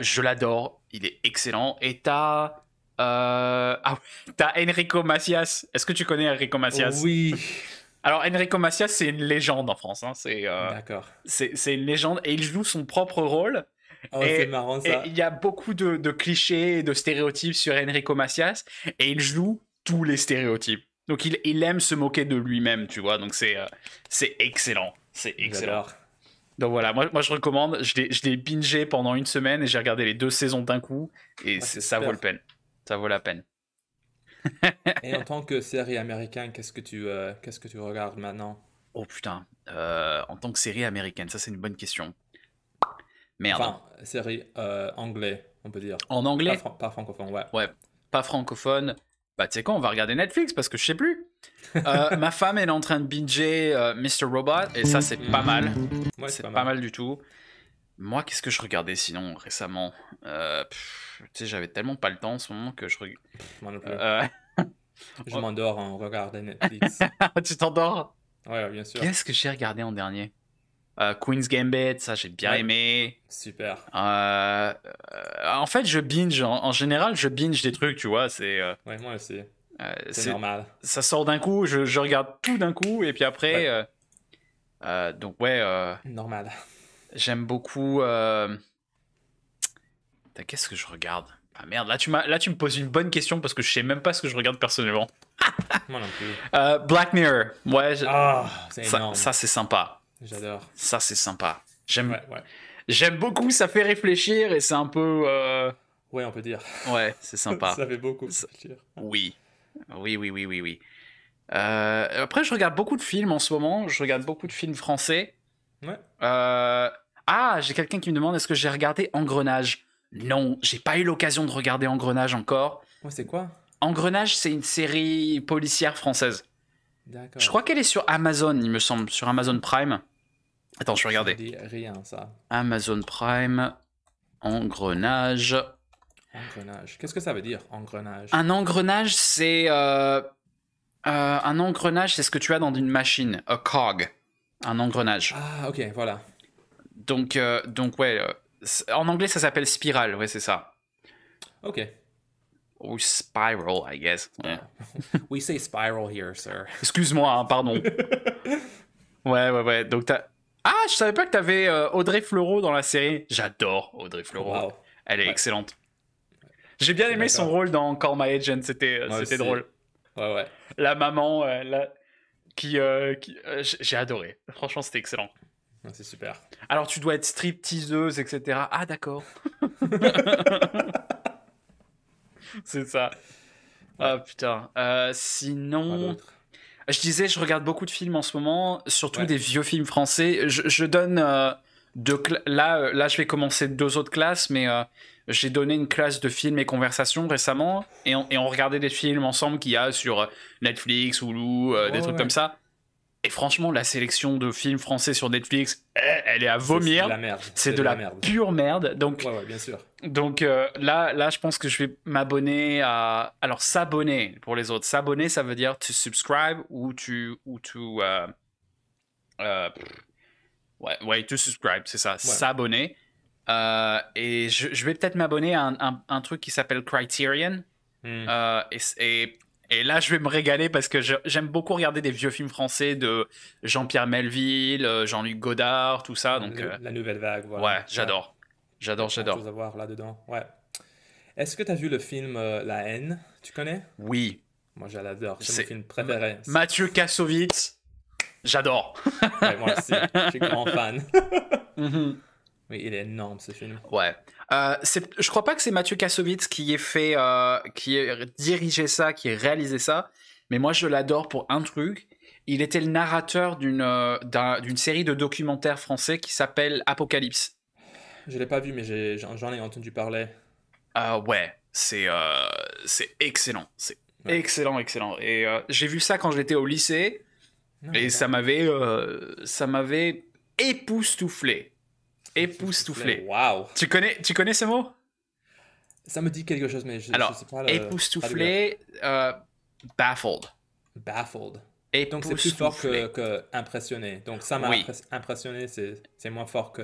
Je l'adore. Il est excellent. Et t'as. Ah, t'as Enrico Macias. Est-ce que tu connais Enrico Macias Oui. Alors, Enrico Macias, c'est une légende en France. Hein, c'est, euh, D'accord. C'est, une légende et il joue son propre rôle. Oh, c'est marrant ça. Il y a beaucoup de, clichés et de stéréotypes sur Enrico Macias et il joue tous les stéréotypes. Donc, il, il aime se moquer de lui-même, tu vois. Donc, c'est, euh, c'est excellent. C'est excellent. Donc voilà, moi, je recommande. Je l'ai, bingé pendant une semaine et j'ai regardé les deux saisons d'un coup et ah, ça vaut le peine. Ça vaut la peine. Et en tant que série américaine, qu'est-ce que tu, euh, qu'est-ce que tu regardes maintenant Oh putain, euh, en tant que série américaine, ça c'est une bonne question. Merde. Enfin, série anglaise, euh, anglais, on peut dire. En anglais pas, francophone, ouais. Ouais, pas francophone. Bah tu sais quoi, on va regarder Netflix parce que je sais plus. ma femme elle est en train de binger Mr. Robot et ça c'est pas mm. mal. c'est pas, mal du tout. Moi, qu'est-ce que je regardais sinon récemment euh, Tu sais, j'avais tellement pas le temps en ce moment que je. regarde moi non plus. Euh, je m'endors en regardant Netflix. tu t'endors Ouais, bien sûr. Qu'est-ce que j'ai regardé en dernier euh, Queen's Gambit, ça j'ai bien aimé. Super. en fait, je binge. En, général, je binge des trucs, tu vois. C'est. Ouais, moi aussi. c'est normal. Ça sort d'un coup, je, je regarde tout d'un coup, et puis après. donc, ouais. Normal. J'aime beaucoup. Euh, qu'est-ce que je regarde Ah merde, là tu, là tu me poses une bonne question parce que je sais même pas ce que je regarde personnellement. Moi non plus. Euh, Black Mirror. Ouais, ah, ça, ça c'est sympa. J'adore. Ça c'est sympa. J'aime J'aime beaucoup, ça fait réfléchir et c'est un peu. Euh, ouais, on peut dire. Ouais, c'est sympa. ça fait beaucoup réfléchir. Oui. Oui, oui, oui, oui, oui. Après, je regarde beaucoup de films en ce moment. Je regarde beaucoup de films français. Ouais. Euh, ah, j'ai quelqu'un qui me demande est-ce que j'ai regardé Engrenage Non, j'ai pas eu l'occasion de regarder Engrenage encore. c'est quoi Engrenage, c'est une série policière française. D'accord. Je crois qu'elle est sur Amazon, il me semble, sur Amazon Prime. Attends, je vais regarder. rien, ça. Amazon Prime, engrenage. Engrenage. Qu'est-ce que ça veut dire, engrenage Un engrenage, c'est. Euh, euh, un engrenage, c'est ce que tu as dans une machine. A cog. Un engrenage. Ah, ok, voilà. Donc, euh, donc ouais, euh, en anglais ça s'appelle Spiral, ouais, c'est ça. Ok. Ou Spiral, I guess. We say Spiral here, sir. Excuse-moi, hein, pardon. ouais, ouais, ouais. Donc, t'as. Ah, je savais pas que t'avais euh, Audrey Fleurot dans la série. J'adore Audrey Fleurot. Elle est excellente. J'ai bien aimé son rôle dans Call My Agent, c'était c'était drôle. Ouais, ouais. La maman, qui... J'ai adoré. Franchement, c'était excellent. C'est super. Alors tu dois être stripteaseuse, etc. Ah d'accord. c'est ça. Ah putain. Euh, sinon, je disais, je regarde beaucoup de films en ce moment, surtout des vieux films français. Je, donne euh, deux là, euh, là, je vais commencer deux autres classes, mais j'ai donné une classe de films et conversations récemment, et on, et regardait des films ensemble qu'il y a sur Netflix, ou des trucs comme ça. Et franchement, la sélection de films français sur Netflix, elle est à vomir. C'est de la merde. C'est de, la, pure merde. Donc, ouais, bien sûr. Donc euh, là, là, je pense que je vais m'abonner à. Alors, s'abonner pour les autres. S'abonner, ça veut dire tu subscribe ou tu. Ou euh, euh, ouais, ouais, subscribe, c'est ça. S'abonner. et je, vais peut-être m'abonner à un, truc qui s'appelle Criterion. Hmm. et et là, je vais me régaler parce que j'aime beaucoup regarder des vieux films français de Jean-Pierre Melville, euh, Jean-Luc Godard, tout ça. Donc, euh, La nouvelle vague, voilà. Ouais, j'adore. J'adore, j'adore. choses à voir là-dedans, ouais. Est-ce que tu as vu le film euh, La haine Tu connais Oui. Moi, je l'adore. C'est mon film préféré. Mathieu Kassovitz, j'adore. moi aussi, je suis grand fan. Mhm. Oui, il est énorme ce film. Ouais. Euh, je crois pas que c'est Mathieu Kassovitz qui ait fait, euh, qui ait dirigé ça, qui ait réalisé ça, mais moi je l'adore pour un truc. Il était le narrateur d'une euh, série de documentaires français qui s'appelle Apocalypse. Je l'ai pas vu, mais j'en ai, entendu parler. Ah ouais, c'est c'est excellent, c'est excellent, excellent. Et j'ai vu ça quand j'étais au lycée, et ça m'avait ça m'avait époustouflé. Époustouflé. Wow. Tu connais, tu connais ce mot Ça me dit quelque chose, mais je, ne sais pas. Euh, époustouflé, euh, baffled. Baffled. Et donc c'est plus fort que, impressionné. Donc ça m'a impressionné, c'est moins fort que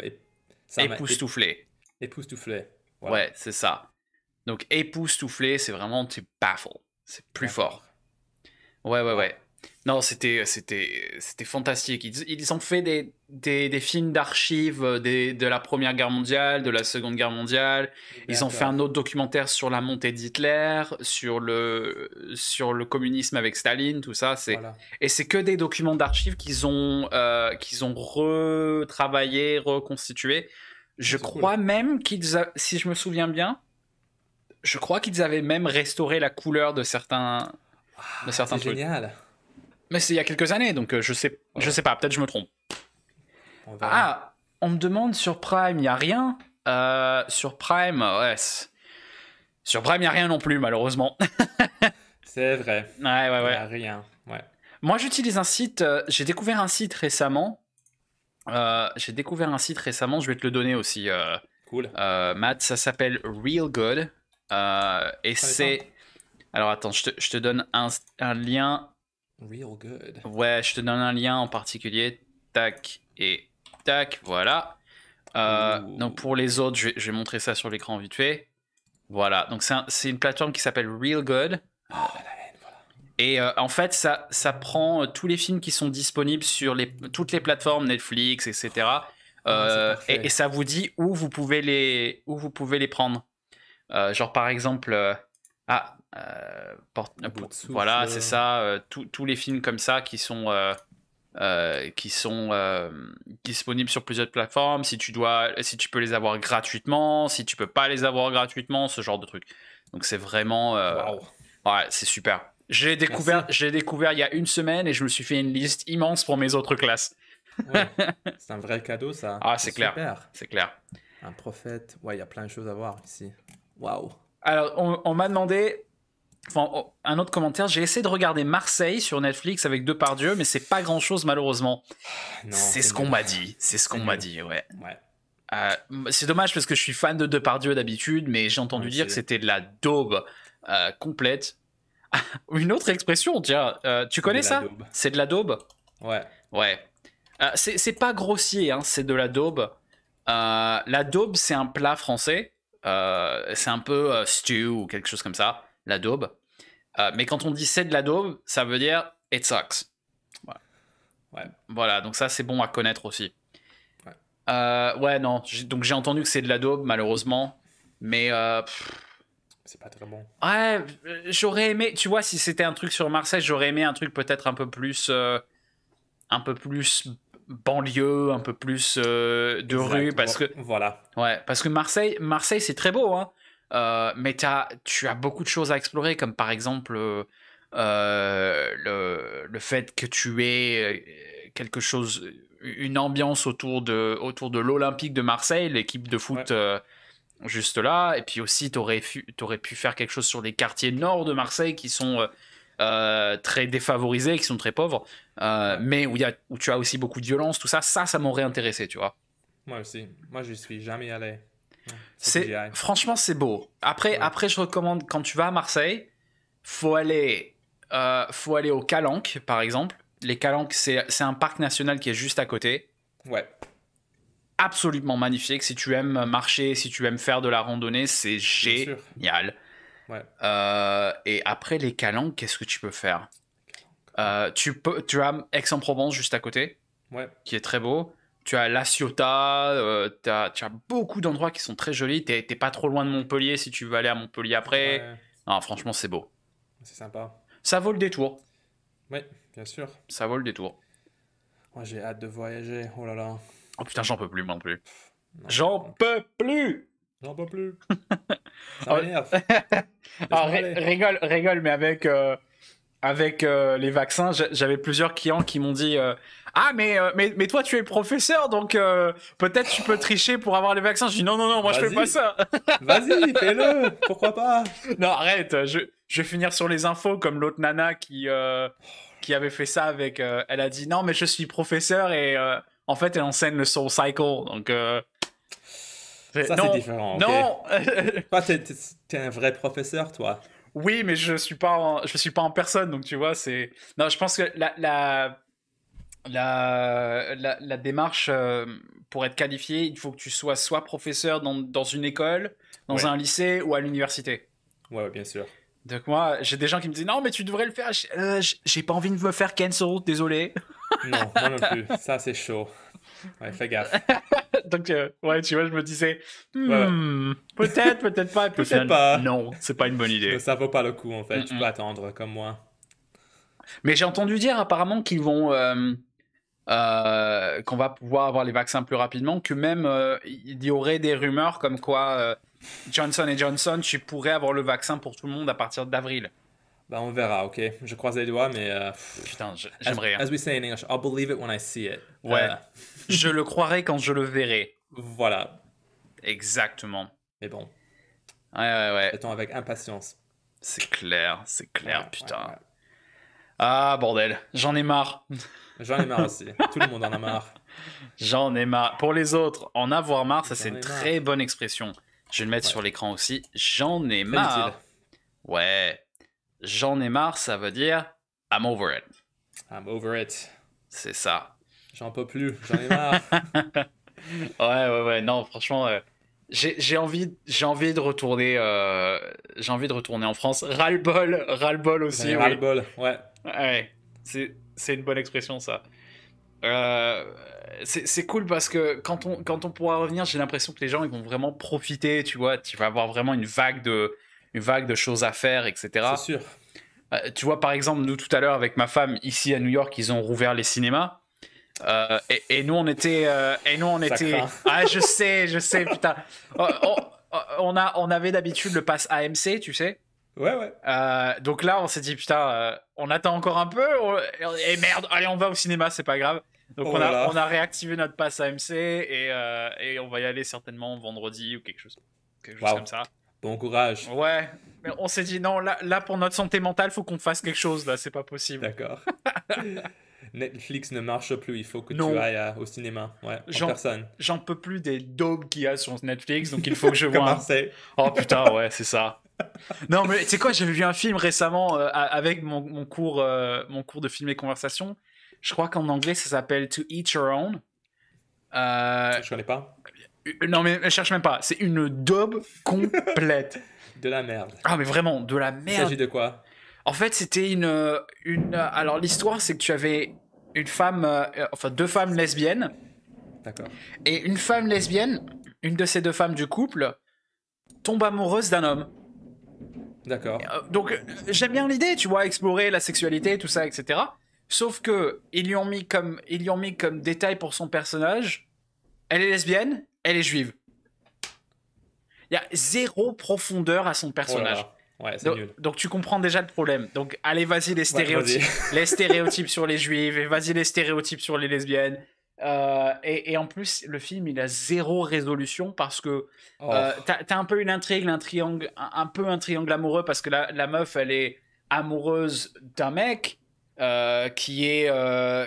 époustouflé. Époustouflé. Voilà. Ouais, c'est ça. Donc époustouflé, c'est vraiment tu baffles, c'est plus fort. Ouais, ouais, ouais. Non, c'était c'était c'était fantastique. Ils, ont fait des, des, des films d'archives euh, de la Première Guerre mondiale, de la Seconde Guerre mondiale. Ils ont fait un autre documentaire sur la montée d'Hitler, sur le sur le communisme avec Staline, tout ça. C'est et c'est que des documents d'archives qu'ils ont euh, qu'ils ont retravaillé, reconstitué. Ah, je crois même qu'ils, si je me souviens bien, je crois qu'ils avaient même restauré la couleur de certains de ah, certains trucs. Génial. Mais c'est il y a quelques années, donc euh, je sais, je sais pas, peut-être je me trompe. ah, on me demande sur Prime, il n'y a rien. Euh, sur Prime, ouais. Sur Prime, il n'y a rien non plus, malheureusement. c'est vrai. Ouais, ouais, ouais. Il n'y a rien, ouais. Moi, j'utilise un site, euh, j'ai découvert un site récemment. j'ai découvert un site récemment, je vais te le donner aussi. cool. Matt, ça s'appelle Real Good. et c'est. Alors attends, je te, donne un, un lien Real good. Ouais, je te donne un lien en particulier. Tac et tac, voilà. Euh, donc pour les autres, je vais, montrer ça sur l'écran vite fait. Voilà, donc c'est une plateforme qui s'appelle Real Good. Ah, et euh, en fait, ça, ça prend euh, tous les films qui sont disponibles sur les, toutes les plateformes, Netflix, etc. Ah, et, et, ça vous dit où vous pouvez les, où vous pouvez les prendre. genre, par exemple, ah, euh, voilà, c'est euh. ça. Euh, tous les films comme ça qui sont. qui sont disponibles sur plusieurs plateformes, si tu, dois, si tu peux les avoir gratuitement, si tu peux pas les avoir gratuitement, ce genre de truc. Donc c'est vraiment... Ouais, c'est super. J'ai découvert, j'ai découvert il y a une semaine et je me suis fait une liste immense pour mes autres classes. c'est un vrai cadeau ça. Ah c'est clair. C'est clair. Un prophète. Ouais, il y a plein de choses à voir ici. Waouh. Alors on, on m'a demandé Oh, un autre commentaire, j'ai essayé de regarder Marseille sur Netflix avec Depardieu, mais c'est pas grand chose malheureusement. C'est ce qu'on m'a dit, c'est ce qu'on m'a dit, ouais. ouais. Euh, c'est dommage parce que je suis fan de Depardieu d'habitude, mais j'ai entendu dire que c'était de la daube euh, complète. Une autre expression, tiens, euh, tu connais ça C'est de la daube Ouais. Ouais. c'est pas grossier, hein, c'est de la daube. la daube, c'est un plat français. c'est un peu stew ou quelque chose comme ça la daube. Euh, mais quand on dit c'est de la daube, ça veut dire it sucks. Voilà, donc ça c'est bon à connaître aussi. Ouais, euh, non, donc j'ai entendu que c'est de la daube, malheureusement, mais. Euh, c'est pas très bon. Ouais, j'aurais aimé, tu vois, si c'était un truc sur Marseille, j'aurais aimé un truc peut-être un peu plus. un peu plus banlieue, un peu plus de rue, parce que voilà, ouais, parce que Marseille, Marseille c'est très beau, hein, euh, mais tu as beaucoup de choses à explorer, comme par exemple euh, euh, le, fait que tu aies quelque chose, une ambiance autour de, autour de l'Olympique de Marseille, l'équipe de foot. Juste là, et puis aussi, tu aurais, pu faire quelque chose sur les quartiers nord de Marseille qui sont très défavorisés, qui sont très pauvres, mais où, y a, tu as aussi beaucoup de violence, tout ça, ça, ça m'aurait intéressé, tu vois. Moi aussi. Moi, je suis jamais allé franchement c'est beau. Après après je recommande quand tu vas à Marseille, faut aller euh, faut aller au Calanque par exemple. Les Calanques c'est un parc national qui est juste à côté. Ouais. Absolument magnifique. Si tu aimes marcher, si tu aimes faire de la randonnée, c'est génial. Euh, et après les Calanques, qu'est-ce que tu peux faire euh, Tu peux tu as Aix-en-Provence juste à côté. Qui est très beau tu as La Ciotat, euh, tu as, beaucoup d'endroits qui sont très jolis. Tu n'es pas trop loin de Montpellier si tu veux aller à Montpellier après. Non, franchement, c'est beau. C'est sympa. Ça vaut le détour. Oui, bien sûr. Ça vaut le détour. Moi, j'ai hâte de voyager. Oh là là. Oh putain, j'en peux plus, moi non plus. J'en peux plus J'en peux plus. Ça ah ah, rigole, mais avec, euh, avec euh, les vaccins, j'avais plusieurs clients qui m'ont dit ah, mais, euh, mais, mais toi, tu es professeur, donc euh, peut-être tu peux tricher pour avoir les vaccins. Je dis non, non, non, moi je fais pas ça. Vas-y, fais-le, pourquoi pas Non, arrête, je, je vais finir sur les infos comme l'autre nana qui, euh, qui avait fait ça avec. elle a dit non, mais je suis professeur et en fait, elle enseigne le Soul Cycle. Donc. ça, c'est différent. Non Tu es t'es, un vrai professeur, toi. Oui, mais je suis suis pas en personne, donc tu vois, c'est. Non, je pense que la la, la, démarche euh, pour être qualifié, il faut que tu sois soit professeur dans, dans une école, dans un lycée ou à l'université. Ouais, bien sûr. Donc moi, j'ai des gens qui me disent non mais tu devrais le faire. Euh, j'ai pas envie de me faire cancel, désolé. Non, moi non plus. Ça c'est chaud. Ouais, fais gaffe. Donc euh, ouais, tu vois, je me disais hmm, peut-être, peut-être pas, peut-être pas. Non, c'est pas une bonne idée. Ça vaut pas le coup en fait. Tu peux attendre comme moi. Mais j'ai entendu dire apparemment qu'ils vont euh, qu'on va pouvoir avoir les vaccins plus rapidement, que même euh, il y aurait des rumeurs comme quoi euh, Johnson et Johnson, tu pourrais avoir le vaccin pour tout le monde à partir d'avril. Bah on verra, ok. Je croise les doigts, mais. Putain, j'aimerais. Hein. As, we say in English, I'll believe it when I see it. Ouais. je le croirai quand je le verrai. Voilà. Exactement. Mais bon. Ouais, ouais, ouais. Attends avec impatience. C'est clair, c'est clair, putain. Ah, bordel, j'en ai marre. J'en ai marre aussi. Tout le monde en a marre. J'en ai marre. Pour les autres, en avoir marre, ça c'est une très bonne expression. Je vais le mettre sur l'écran aussi. J'en ai marre. Ouais. J'en ai marre, ça veut dire I'm over it. I'm over it. C'est ça. J'en peux plus. J'en ai marre. ouais, ouais, ouais. Non, franchement. Euh, j'ai envie, j'ai envie de retourner, euh, j'ai envie de retourner en France. Ras-le-bol, ras bol aussi. Ouais, bol ouais. Ouais, c'est c'est une bonne expression ça. Euh, c'est cool parce que quand on, quand on pourra revenir, j'ai l'impression que les gens ils vont vraiment profiter, tu vois. Tu vas avoir vraiment une vague de, vague de choses à faire, etc. C'est sûr. Euh, tu vois, par exemple, nous tout à l'heure avec ma femme, ici à New York, ils ont rouvert les cinémas. Euh, et, nous on était. et nous on était. Ah, je sais, je sais, putain. Oh, oh, oh, on, on avait d'habitude le pass AMC, tu sais. Ouais, ouais. Euh, donc là, on s'est dit, putain, euh, on attend encore un peu. Et merde, allez, on va au cinéma, c'est pas grave. Donc oh on, a, on, a, réactivé notre passe AMC et, euh, et, on va y aller certainement vendredi ou quelque chose, quelque chose comme ça. Bon courage. Ouais, mais on s'est dit, non, là, là, pour notre santé mentale, faut qu'on fasse quelque chose, là, c'est pas possible. D'accord. Netflix ne marche plus, il faut que tu ailles au cinéma, ouais, en, personne. J'en peux plus des daubes qu'il y a sur Netflix, donc il faut que je vois. Oh putain, ouais, c'est ça non, mais tu sais quoi, j'avais vu un film récemment euh, avec mon, cours, euh, mon cours de film et conversation. Je crois qu'en anglais, ça s'appelle To Each Your Own. Euh, je connais pas. Non, mais je cherche même pas. C'est une daube complète. de la merde. Ah, mais vraiment, de la merde. Il s'agit de quoi En fait, c'était une, une. Alors, l'histoire, c'est que tu avais une femme, enfin deux femmes lesbiennes. D'accord. Et une femme lesbienne, une de ces deux femmes du couple, tombe amoureuse d'un homme. D'accord. Euh, donc euh, j'aime bien l'idée, tu vois, explorer la sexualité, tout ça, etc. Sauf que ils lui ont mis comme ils lui ont mis comme détail pour son personnage, elle est lesbienne, elle est juive. Il y a zéro profondeur à son personnage. Oh ouais, donc, donc, tu comprends déjà le problème. Donc allez vas-y les stéréotypes, les stéréotypes sur les juives et vas-y les stéréotypes sur les lesbiennes euh, et, en plus, le film, il a zéro résolution parce que oh. euh, t'as un peu une intrigue, un triangle, un, peu un triangle amoureux parce que la, meuf, elle est amoureuse d'un mec euh, qui est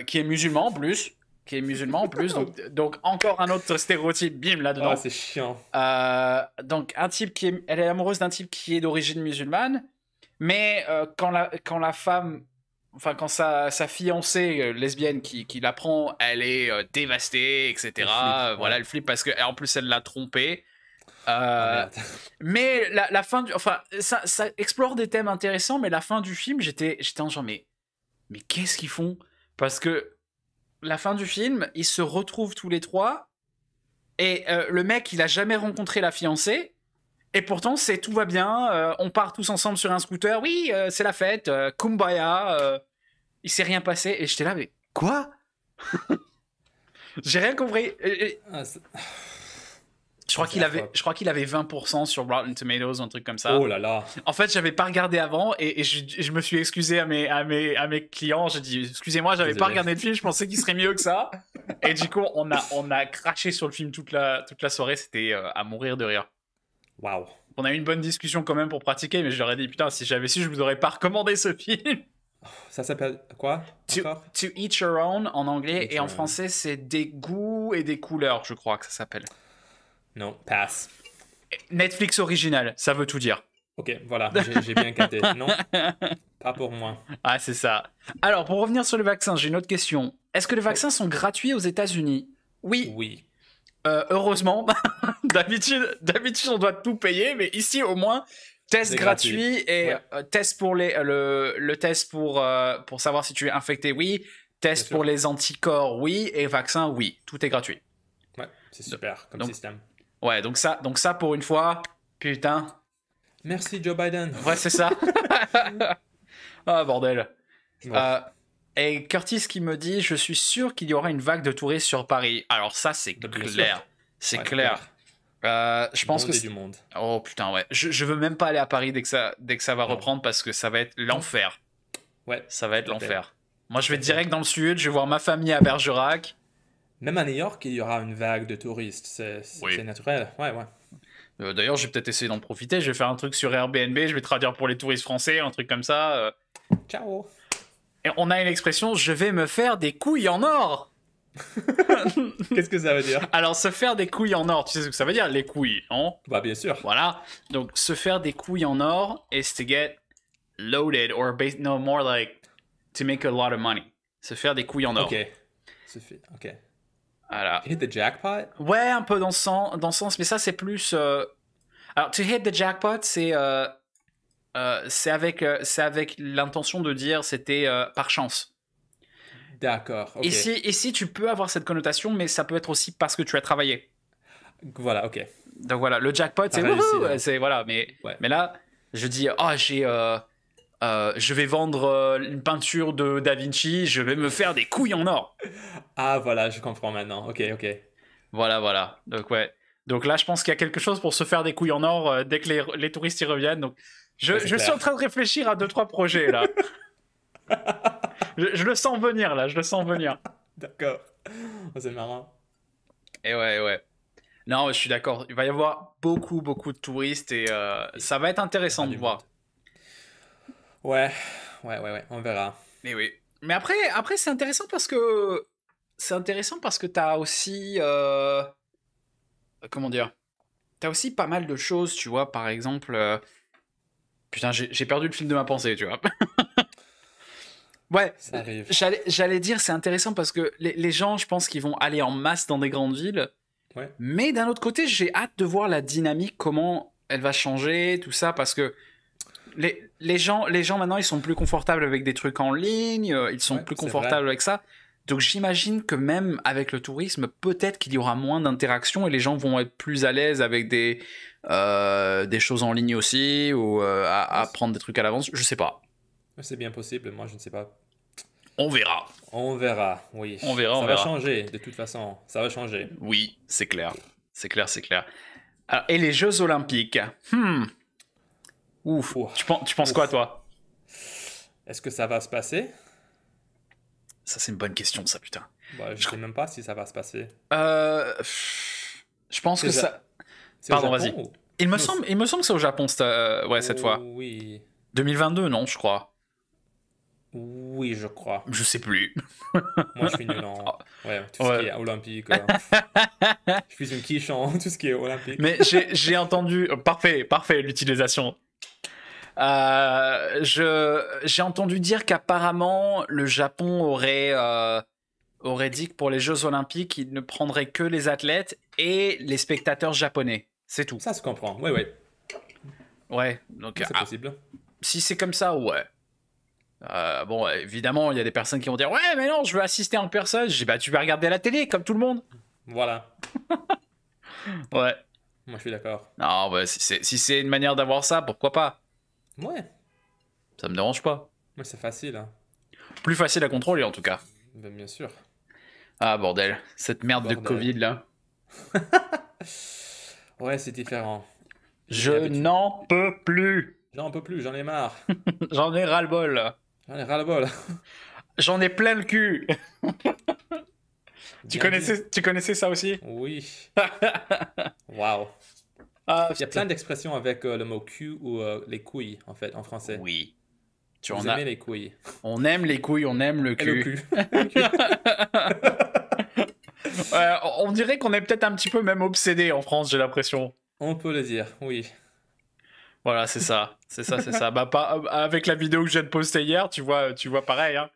qui est musulman en plus, qui est musulman en plus, donc, encore un autre stéréotype, bim là dedans. Oh, ah, c'est chiant. donc un type qui elle est amoureuse d'un type qui est d'origine musulmane, mais quand la quand la femme enfin quand sa, sa fiancée euh, lesbienne qui, l'apprend, elle est euh, dévastée, etc. voilà, elle flippe parce que en plus elle l'a trompé. Euh, ah, mais la, fin du, enfin ça, explore des thèmes intéressants, mais la fin du film, j'étais j'étais en genre mais qu'est-ce qu'ils font Parce que la fin du film, ils se retrouvent tous les trois et le mec il a jamais rencontré la fiancée et pourtant, c'est tout va bien, euh, on part tous ensemble sur un scooter, oui, euh, c'est la fête, euh, kumbaya, il s'est rien passé. Et j'étais là, mais quoi J'ai rien compris. Ah, je crois qu'il avait, je crois qu'il avait 20% sur Rotten Tomatoes, un truc comme ça. Oh là là. En fait, j'avais pas regardé avant et, je, me suis excusé à mes, à mes, à mes clients. J'ai dit, excusez-moi, j'avais pas regardé le film, je pensais qu'il serait mieux que ça. et du coup, on a, on a craché sur le film toute la, toute la soirée. C'était à mourir de rire. Waouh. On a eu une bonne discussion quand même pour pratiquer, mais je leur ai dit, putain, si j'avais su, je vous aurais pas recommandé ce film. Ça s'appelle quoi to, eat Your Own en anglais et en français c'est des goûts et des couleurs, je crois que ça s'appelle. Non, passe. Netflix original, ça veut tout dire. Ok, voilà, j'ai bien capté. non, pas pour moi. Ah, c'est ça. Alors, pour revenir sur le vaccin, j'ai une autre question. Est-ce que les vaccins sont gratuits aux États-Unis Oui. Oui. Euh, heureusement. d'habitude, d'habitude, on doit tout payer, mais ici, au moins, test gratuit, et euh, test pour les, euh, le, test pour, euh, pour savoir si tu es infecté, oui. Test pour les anticorps, oui. Et vaccin, oui. Tout est gratuit. Ouais, c'est super comme système. Ouais, donc ça, donc ça, pour une fois, putain. Merci Joe Biden. Ouais, c'est ça. ah, bordel. et Curtis qui me dit Je suis sûr qu'il y aura une vague de touristes sur Paris. Alors, ça, c'est bah, clair. C'est clair. Euh, je pense que. Oh putain, ouais. Je, veux même pas aller à Paris dès que ça, dès que ça va reprendre parce que ça va être l'enfer. Ouais. Ça va être l'enfer. Moi, je vais direct dans le sud, je vais voir ma famille à Bergerac. Même à New York, il y aura une vague de touristes. C'est naturel. Ouais, ouais. Euh, d'ailleurs, j'ai peut-être essayé d'en profiter. Je vais faire un truc sur Airbnb, je vais traduire pour les touristes français, un truc comme ça. Euh. Ciao. Et on a une expression je vais me faire des couilles en or. Qu'est-ce que ça veut dire Alors, se faire des couilles en or, tu sais ce que ça veut dire, les couilles, hein Bah, bien sûr. Voilà. Donc, se faire des couilles en or is to get loaded, or no, more like to make a lot of money. Se faire des couilles en or. Ok. Se fait... Ok. Hit the jackpot Ouais, un peu dans ce sens, dans ce sens mais ça, c'est plus. Euh, alors, to hit the jackpot, c'est. Euh, euh, c'est avec, c'est avec l'intention de dire c'était par chance. D'accord. Okay. Ici, si tu peux avoir cette connotation, mais ça peut être aussi parce que tu as travaillé. Voilà, ok. Donc voilà, le jackpot, c'est ouais. voilà, mais, mais là, je dis, oh, j'ai. Euh, euh, je vais vendre euh, une peinture de Da Vinci, je vais me faire des couilles en or. Ah voilà, je comprends maintenant. Ok, ok. Voilà, voilà. Donc ouais. Donc là, je pense qu'il y a quelque chose pour se faire des couilles en or dès que les, touristes y reviennent. Donc je, je suis en train de réfléchir à deux trois projets là. je, le sens venir là, je le sens venir. d'accord. Oh, c'est marrant. Et ouais, ouais. Non, je suis d'accord. Il va y avoir beaucoup, beaucoup de touristes et euh, ça va être intéressant ah, de voir. Ouais, ouais, ouais, ouais, on verra. Mais oui. Mais après, après c'est intéressant parce que c'est intéressant parce que t'as aussi euh, comment dire, t'as aussi pas mal de choses, tu vois. Par exemple, euh, putain, j'ai perdu le fil de ma pensée, tu vois. Ouais, J'allais dire, c'est intéressant parce que les, gens, je pense qu'ils vont aller en masse dans des grandes villes. Ouais. Mais d'un autre côté, j'ai hâte de voir la dynamique, comment elle va changer, tout ça, parce que les, les, gens, les gens maintenant, ils sont plus confortables avec des trucs en ligne, euh, ils sont plus confortables avec ça. Donc j'imagine que même avec le tourisme, peut-être qu'il y aura moins d'interactions et les gens vont être plus à l'aise avec des, euh, des choses en ligne aussi ou euh, à, à prendre des trucs à l'avance. Je sais pas. C'est bien possible, moi je ne sais pas. On verra. On verra, oui. On verra, on va changer, de toute façon. Ça va changer. Oui, c'est clair. C'est clair, c'est clair. Ah, et les Jeux Olympiques hmm. Ouf. Tu, penses, tu penses quoi, toi Est-ce que ça va se passer Ça, c'est une bonne question, ça, putain. Bah, je, ne sais même pas si ça va se passer. Euh, je pense que ça. Pardon, vas-y. Il me, semble, il me semble que c'est au Japon, euh, ouais, cette oh, fois. Oui. 2022, non, je crois. Oui, je crois. Je sais plus. Moi, je suis nul en ah. tout ce qui est olympique. Euh, je suis une quiche en tout ce qui est olympique. Mais j'ai entendu. Euh, parfait, parfait, l'utilisation. Euh, j'ai entendu dire qu'apparemment, le Japon aurait, euh, aurait dit que pour les Jeux olympiques, il ne prendrait que les athlètes et les spectateurs japonais. C'est tout. Ça se comprend, oui, oui. Ouais, donc. C'est ah. possible. Si c'est comme ça, ouais. Euh, bon, évidemment, il y a des personnes qui vont dire Ouais, mais non, je veux assister en personne. Je dis Bah, tu vas regarder la télé comme tout le monde. Voilà. ouais. Moi, je suis d'accord. Non, bah, si c'est une manière d'avoir ça, pourquoi pas Ouais. Ça me dérange pas. Mais c'est facile. Hein. Plus facile à contrôler, en tout cas. Bah, bien sûr. Ah, bordel. Cette merde de Covid, là. ouais, c'est différent. Je n'en peux plus. J'en peux plus, j'en ai marre. j'en ai ras-le-bol. J'en ai J'en ai plein le cul. tu, connaissais, tu connaissais ça aussi Oui. Waouh. Il y a plein d'expressions avec euh, le mot cul ou euh, les couilles, en fait, en français. Oui. Tu en aimez les couilles. On aime les couilles, on aime le cul. le cul. on dirait qu'on est peut-être un petit peu même obsédé en France, j'ai l'impression. On peut le dire, oui. Voilà, c'est ça. C'est ça, c'est ça. Bah, pas, euh, avec la vidéo que je viens de poster hier, tu vois, tu vois pareil. Hein.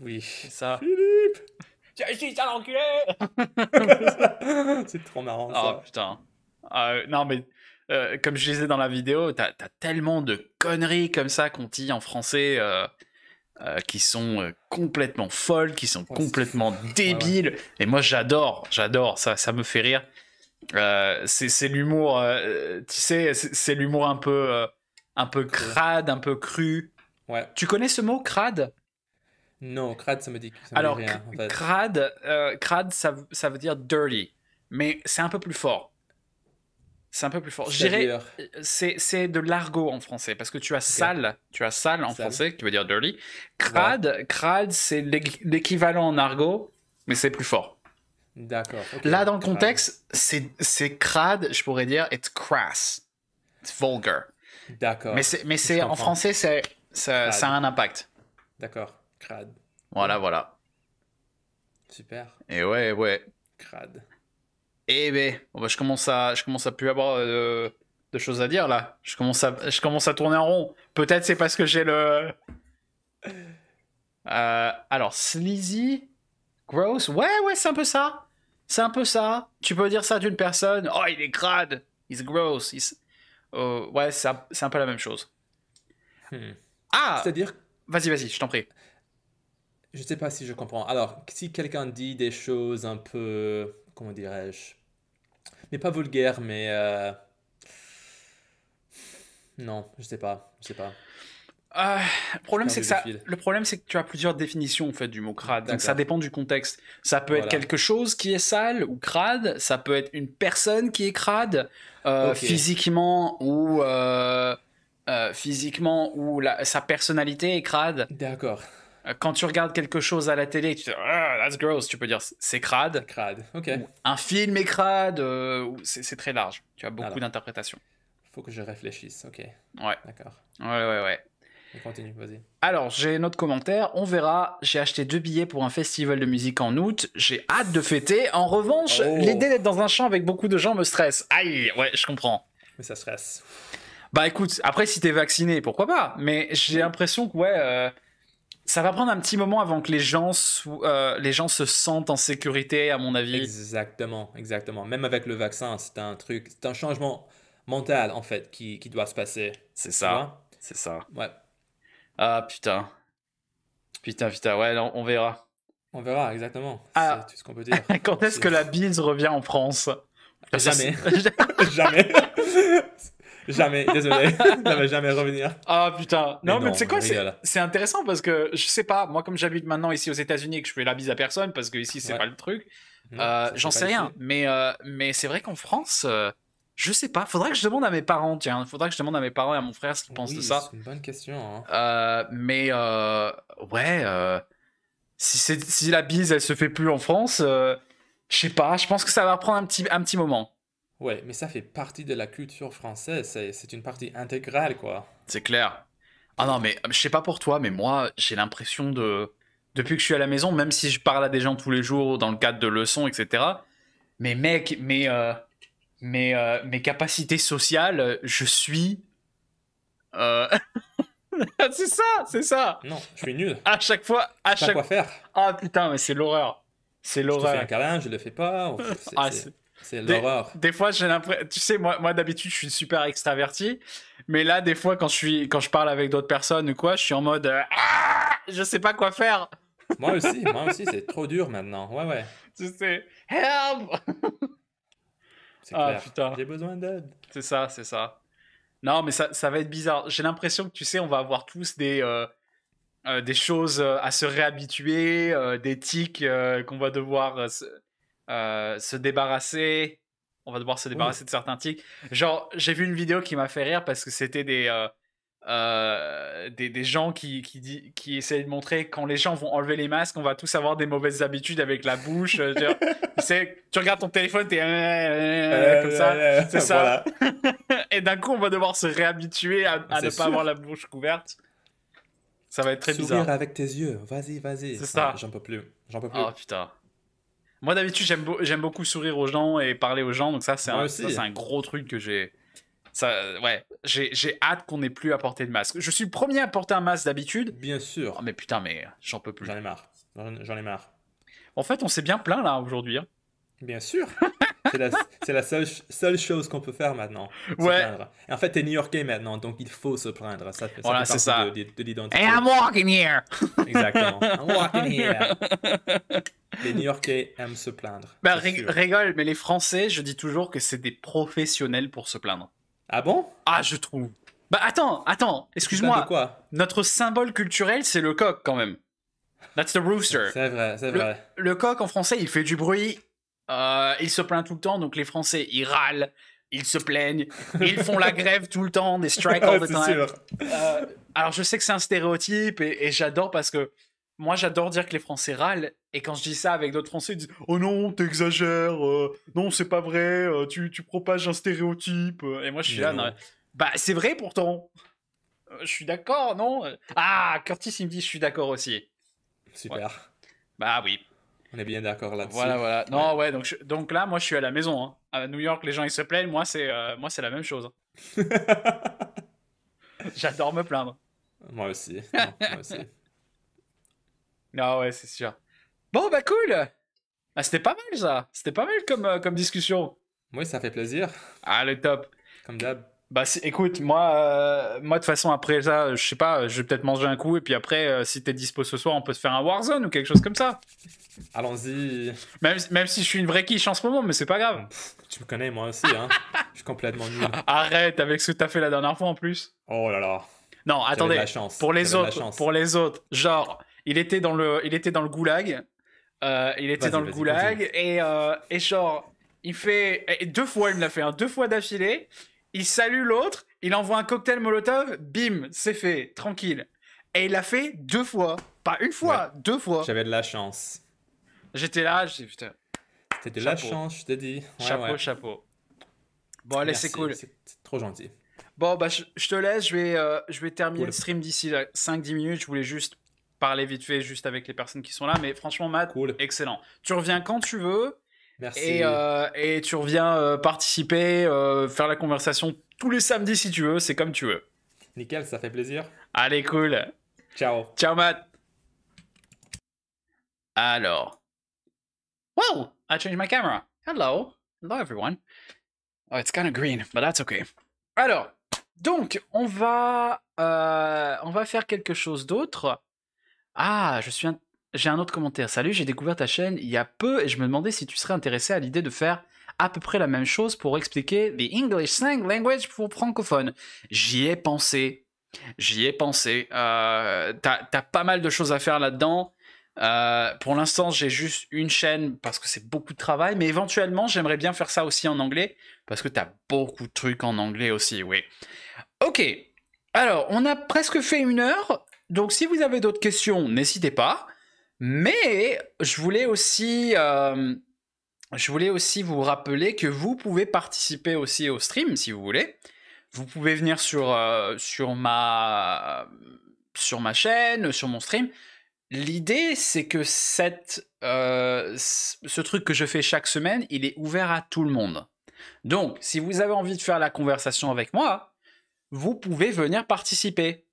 Oui. ça. Philippe Je suis un enculé C'est trop marrant. Ça. Oh putain. Ah, euh, non, mais euh, comme je disais dans la vidéo, t'as as tellement de conneries comme ça qu'on dit en français. qui sont complètement folles, qui sont complètement débiles. Et moi, j'adore, j'adore, ça, ça me fait rire. Euh, c'est l'humour, euh, tu sais, c'est l'humour un peu, euh, un peu crade, un peu cru. Ouais. Tu connais ce mot, crade Non, crade, ça me dit. Alors, crade, crade ça, veut dire dirty, mais c'est un peu plus fort. C'est un peu plus fort. C'est de l'argot en français, parce que tu as sale, tu as sale en français, qui veut dire dirty. Crade, crade, c'est l'équivalent en argot, mais c'est plus fort. D'accord. Là, dans le contexte, c'est crade, je pourrais dire, it's crass, it's vulgar. D'accord. Mais, mais c'est en français, c'est ça, a un impact. D'accord, crade. Voilà, voilà. Super. Et ouais, ouais. Crade. Eh ben, oh bah, je commence à, je commence à plus avoir de, euh, de choses à dire là. Je commence à, je commence à tourner en rond. Peut-être c'est parce que j'ai le. Euh, alors, sleazy, gross, ouais, ouais, c'est un peu ça. C'est un peu ça. Tu peux dire ça d'une personne. Oh, il est crade. He's gross. Oh, ouais, c'est un, peu la même chose. Hmm. Ah C'est-à-dire. Vas-y, vas-y, je t'en prie. Je sais pas si je comprends. Alors, si quelqu'un dit des choses un peu. Comment dirais-je Mais pas vulgaire, mais. Euh, non, je sais pas. Je sais pas le euh, problème, c'est que ça, le problème, c'est que tu as plusieurs définitions en fait du mot crade. Donc ça dépend du contexte. Ça peut être quelque chose qui est sale ou crade. Ça peut être une personne qui est crade, euh, physiquement ou euh, physiquement ou sa personnalité est crade. D'accord. Quand tu regardes quelque chose à la télé, tu dis ah, that's gross, tu peux dire c'est crade. Ok. un film est crade. c'est très large. Tu as beaucoup d'interprétations. Faut que je réfléchisse. Ok. Ouais. D'accord. Ouais ouais ouais continue, vas Alors, j'ai un autre commentaire. On verra. J'ai acheté deux billets pour un festival de musique en août. J'ai hâte de fêter. En revanche, oh. l'idée d'être dans un champ avec beaucoup de gens me stresse. Aïe, ouais, je comprends. Mais ça stresse. Bah écoute, après, si t'es vacciné, pourquoi pas Mais j'ai l'impression que, ouais. Euh, ça va prendre un petit moment avant que les gens, euh, les gens se sentent en sécurité, à mon avis. Exactement, exactement. Même avec le vaccin, c'est un truc, c'est un changement mental, en fait, qui, qui doit se passer. C'est ça. C'est ça. Ouais. Ah putain. Putain, putain, ouais, on, verra. On verra, exactement. Ah. C'est tout ce qu'on peut dire. Quand est-ce que la bise revient en France ah, Jamais. jamais. jamais, désolé. Ça va jamais revenir. Ah putain. Non, mais, tu sais quoi, c'est intéressant parce que je sais pas, moi comme j'habite maintenant ici aux États-Unis et que je fais la bise à personne parce que ici c'est pas le truc, euh, j'en sais rien. Mais, euh, mais c'est vrai qu'en France. Euh, je sais pas, faudrait que je demande à mes parents, tiens, faudrait que je demande à mes parents et à mon frère ce qu'ils pensent de ça. C'est une bonne question. Hein. Euh, mais euh, ouais, euh, si, si la bise elle se fait plus en France, je sais pas, je pense que ça va prendre un petit, un petit moment. Ouais, mais ça fait partie de la culture française, c'est une partie intégrale quoi. C'est clair. Ah non, mais je sais pas pour toi, mais moi j'ai l'impression de. Depuis que je suis à la maison, même si je parle à des gens tous les jours dans le cadre de leçons, etc. Mais mec, mais mais euh, mes capacités sociales, je suis. Euh, c'est ça, c'est ça. Non, je suis nul. À chaque fois, à chaque fois faire. Ah putain, mais c'est l'horreur. C'est l'horreur. Je te fais un câlin, je le fais pas. C'est ah, l'horreur. Des, fois, j'ai l'impression. Tu sais, moi, moi d'habitude, je suis super extraverti, mais là, des fois, quand je suis, quand je parle avec d'autres personnes ou quoi, je suis en mode, euh, ah, je sais pas quoi faire. moi aussi, moi aussi, c'est trop dur maintenant. Ouais, ouais. Tu sais, help. ah, putain. J'ai besoin d'aide. C'est ça, c'est ça. Non, mais ça, ça va être bizarre. J'ai l'impression que, tu sais, on va avoir tous des, euh, euh, des choses euh, à se réhabituer, des tics qu'on va devoir se, débarrasser. On va devoir se débarrasser de certains tics. Genre, j'ai vu une vidéo qui m'a fait rire parce que c'était des euh, des, des, gens qui, qui, dit, qui essaient de montrer quand les gens vont enlever les masques, on va tous avoir des mauvaises habitudes avec la bouche. Euh, tu, sais, tu regardes ton téléphone, t'es euh, comme ça. C'est ça. Et d'un coup, on va devoir se réhabituer à, ne pas avoir la bouche couverte. Ça va être très Sourire bizarre. avec tes yeux, vas-y, vas-y. C'est ah, ça. J'en peux plus. J'en peux plus. Oh, putain. Moi d'habitude, j'aime, j'aime beaucoup sourire aux gens et parler aux gens, donc ça, c'est, un, gros truc que j'ai, euh, ouais, j'ai hâte qu'on ait plus à porter de masque. Je suis le premier à porter un masque d'habitude. Bien sûr. Ah, mais putain, mais j'en peux plus. J'en ai marre. J'en ai marre. En fait, on s'est bien plaint là aujourd'hui. Hein. Bien sûr. C'est la, la, seule, seule chose qu'on peut faire maintenant. Ouais. en fait, t'es new-yorkais maintenant, donc il faut se plaindre. Ça, voilà, c'est ça. De, I'm walking here. Exactement. I'm walking here. les new-yorkais aiment se plaindre. Bah, rigole, mais les Français, je dis toujours que c'est des professionnels pour se plaindre. Ah bon Ah, je trouve. Bah attends, attends, excuse-moi. quoi Notre symbole culturel, c'est le coq quand même. That's the rooster. C'est vrai, c'est vrai. Le, coq en français, il fait du bruit. Euh, il se plaint tout le temps, donc les Français, ils râlent, ils se plaignent, ils font la grève tout le temps, des strikes all the time. Euh, alors je sais que c'est un stéréotype et j'adore parce que moi j'adore dire que les Français râlent, et quand je dis ça avec d'autres Français, ils disent Oh non, t'exagères, euh, non, c'est pas vrai, euh, tu, tu, propages un stéréotype. Euh. Et moi je suis là, bah c'est vrai pourtant. je suis d'accord, non Ah, Curtis il me dit Je suis d'accord aussi. Super. Bah oui. On est bien d'accord là-dessus. Voilà, voilà. Non, ouais, donc, donc là, moi je suis à la maison. Hein. À New York, les gens ils se plaignent, moi c'est moi c'est la même chose. Hein. J'adore me plaindre. Moi aussi. moi aussi. Ah ouais, c'est sûr. Bon, bah cool ah, C'était pas mal ça C'était pas mal comme, euh, comme discussion. Oui, ça fait plaisir. Ah, le top Comme d'hab. Bah écoute, moi, euh, moi de toute façon, après ça, je sais pas, je vais peut-être manger un coup et puis après, euh, si t'es dispo ce soir, on peut se faire un Warzone ou quelque chose comme ça. Allons-y. Même, même si je suis une vraie quiche en ce moment, mais c'est pas grave. tu me connais, moi aussi, hein. je suis complètement nul. Arrête avec ce que t'as fait la dernière fois en plus. Oh là là. Non, attendez. La chance. Pour les autres, pour les autres, genre, il était dans le, il était dans le goulag. Euh, il était dans le goulag et, euh, et, genre, il fait deux fois, il me l'a fait, hein. deux fois d'affilée. Il salue l'autre, il envoie un cocktail Molotov, bim, c'est fait, tranquille. Et il l'a fait deux fois, pas une fois, deux fois. J'avais de la chance. J'étais là, j'ai putain. C'était de la chance, je t'ai dit. chapeau, chapeau. Bon allez, c'est cool. C'est trop gentil. Bon, bah, je, te laisse. Je vais, euh, je vais terminer le stream d'ici 5-10 minutes. Je voulais juste parler vite fait juste avec les personnes qui sont là. Mais franchement, Matt, excellent. Tu reviens quand tu veux. Merci. Et, euh, tu reviens euh, participer, euh, faire la conversation tous les samedis si tu veux. C'est comme tu veux. Nickel, ça fait plaisir. Allez, cool. Ciao. Ciao, Matt. Alors. Wow, I changed my camera. Hello. Hello, everyone. Oh, it's kind of green, but that's okay. Alors, donc, on va, on va faire quelque chose d'autre. Ah, je suis j'ai un autre commentaire. Salut, j'ai découvert ta chaîne il y a peu et je me demandais si tu serais intéressé à l'idée de faire à peu près la même chose pour expliquer the English slang Language pour francophones. J'y ai pensé. J'y ai pensé. Euh, T'as as pas mal de choses à faire là-dedans. Euh, pour l'instant, j'ai juste une chaîne parce que c'est beaucoup de travail, mais éventuellement, j'aimerais bien faire ça aussi en anglais parce que t'as beaucoup de trucs en anglais aussi, oui. Ok, alors on a presque fait une heure. Donc si vous avez d'autres questions, n'hésitez pas. Mais je voulais aussi, euh, je voulais aussi vous rappeler que vous pouvez participer aussi au stream si vous voulez. Vous pouvez venir sur, euh, sur, ma, sur ma chaîne, sur mon stream. L'idée, c'est que cette, euh, ce truc que je fais chaque semaine, il est ouvert à tout le monde. Donc, si vous avez envie de faire la conversation avec moi, vous pouvez venir participer.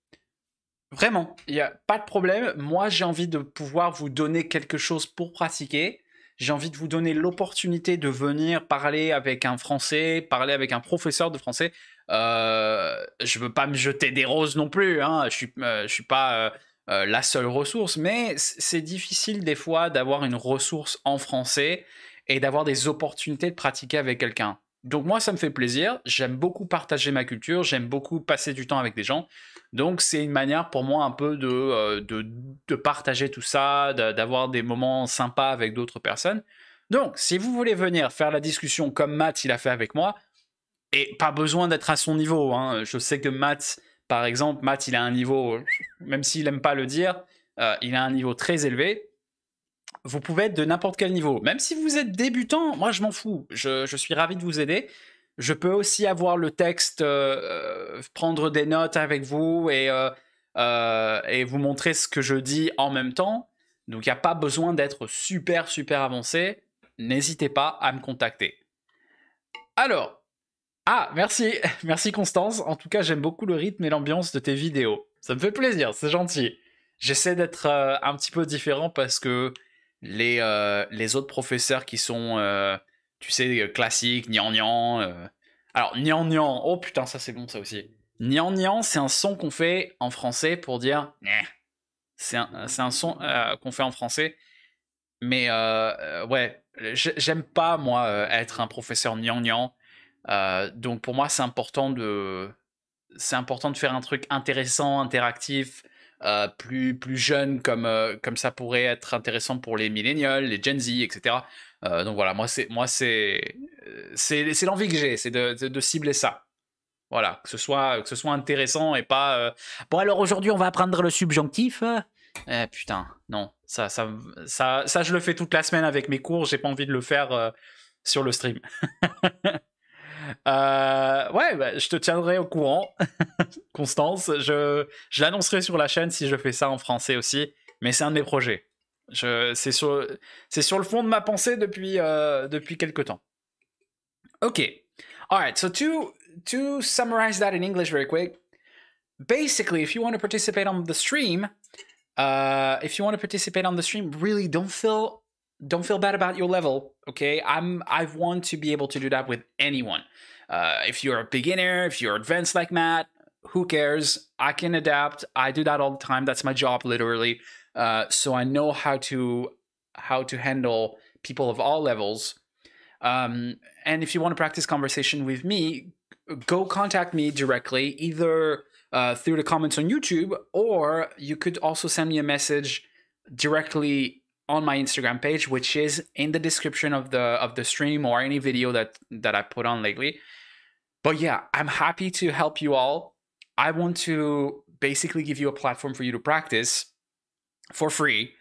Vraiment, il n'y a pas de problème. Moi, j'ai envie de pouvoir vous donner quelque chose pour pratiquer. J'ai envie de vous donner l'opportunité de venir parler avec un Français, parler avec un professeur de français. Euh, je ne veux pas me jeter des roses non plus. Hein. Je ne suis, euh, suis, pas euh, la seule ressource, mais c'est difficile des fois d'avoir une ressource en français et d'avoir des opportunités de pratiquer avec quelqu'un. Donc moi, ça me fait plaisir. J'aime beaucoup partager ma culture, j'aime beaucoup passer du temps avec des gens. Donc c'est une manière pour moi un peu de, euh, de, partager tout ça, d'avoir des moments sympas avec d'autres personnes. Donc si vous voulez venir faire la discussion comme Matt il a fait avec moi, et pas besoin d'être à son niveau. Hein. Je sais que Matt, par exemple, Matt il a un niveau, même s'il n'aime pas le dire, euh, il a un niveau très élevé. Vous pouvez être de n'importe quel niveau. Même si vous êtes débutant, moi je m'en fous. Je, suis ravi de vous aider. Je peux aussi avoir le texte, euh, euh, prendre des notes avec vous et, euh, et vous montrer ce que je dis en même temps. Donc il n'y a pas besoin d'être super super avancé. N'hésitez pas à me contacter. Alors, ah merci, merci Constance. En tout cas j'aime beaucoup le rythme et l'ambiance de tes vidéos. Ça me fait plaisir, c'est gentil. J'essaie d'être un petit peu différent parce que euh, les, autres professeurs qui sont, euh, tu sais, euh, classiques, nian Euh... Alors, nian oh putain, ça c'est bon ça aussi. nian c'est un son qu'on fait en français pour dire C'est un, son qu'on fait en français. Mais ouais, j'aime pas, moi, être un professeur nian donc pour moi, c'est important de. C'est important de faire un truc intéressant, interactif, euh, plus, plus jeunes, comme, euh, comme ça pourrait être intéressant pour les millennials, les Gen Z, etc. Euh, donc voilà, moi, c'est, moi c'est, c'est, l'envie que j'ai, c'est de, cibler ça. Voilà, que ce soit, que ce soit intéressant et pas. Bon, alors aujourd'hui, on va apprendre le subjonctif. Hein eh, putain, non, ça, ça, ça, ça, je le fais toute la semaine avec mes cours, j'ai pas envie de le faire sur le stream. Euh, ouais, bah, je te tiendrai au courant, Constance. Je, l'annoncerai sur la chaîne si je fais ça en français aussi, mais c'est un de mes projets. c'est, sur, le fond de ma pensée depuis, euh, quelques temps. Ok. Alright, so to, to summarize that in English very quick, basically, if you want to participate on the stream, uh, if you want to participate on the stream, really don't feel don't feel bad about your level okay i'm i want to be able to do that with anyone uh, if you're a beginner if you're advanced like matt who cares i can adapt i do that all the time that's my job literally uh, so i know how to how to handle people of all levels um, and if you want to practice conversation with me go contact me directly either uh, through the comments on youtube or you could also send me a message directly on my Instagram page, which is in the description of the of the stream or any video that that I put on lately. But yeah, I'm happy to help you all. I want to basically give you a platform for you to practice for free.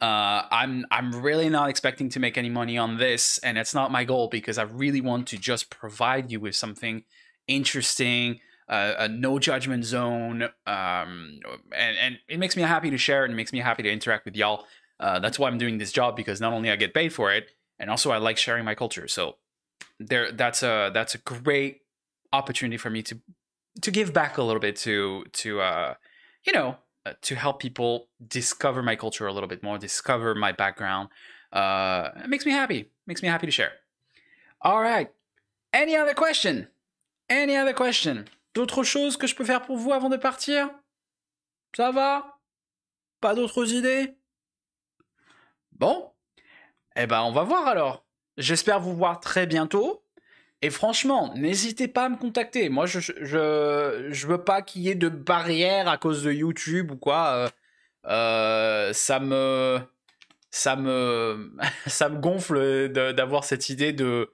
Uh, I'm I'm really not expecting to make any money on this, and it's not my goal because I really want to just provide you with something interesting, uh, a no judgment zone, um, and and it makes me happy to share it. And it makes me happy to interact with y'all. Uh, that's why I'm doing this job because not only I get paid for it, and also I like sharing my culture. So there, that's a that's a great opportunity for me to to give back a little bit to to uh, you know uh, to help people discover my culture a little bit more, discover my background. Uh, it makes me happy. makes me happy to share. All right. Any other question? Any other question? D'autres choses que je peux faire pour vous avant de partir? Ça va? Pas d'autres idées? Bon, eh ben on va voir alors. J'espère vous voir très bientôt. Et franchement, n'hésitez pas à me contacter. Moi, je, je, je veux pas qu'il y ait de barrière à cause de YouTube ou quoi. Euh, euh, ça me ça me ça me gonfle d'avoir cette idée de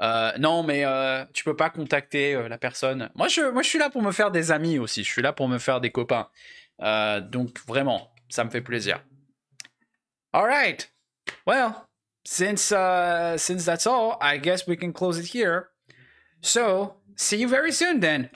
euh, non mais euh, tu peux pas contacter la personne. Moi je moi je suis là pour me faire des amis aussi. Je suis là pour me faire des copains. donc vraiment, ça me fait plaisir. All right. Well, since uh since that's all, I guess we can close it here. So, see you very soon then.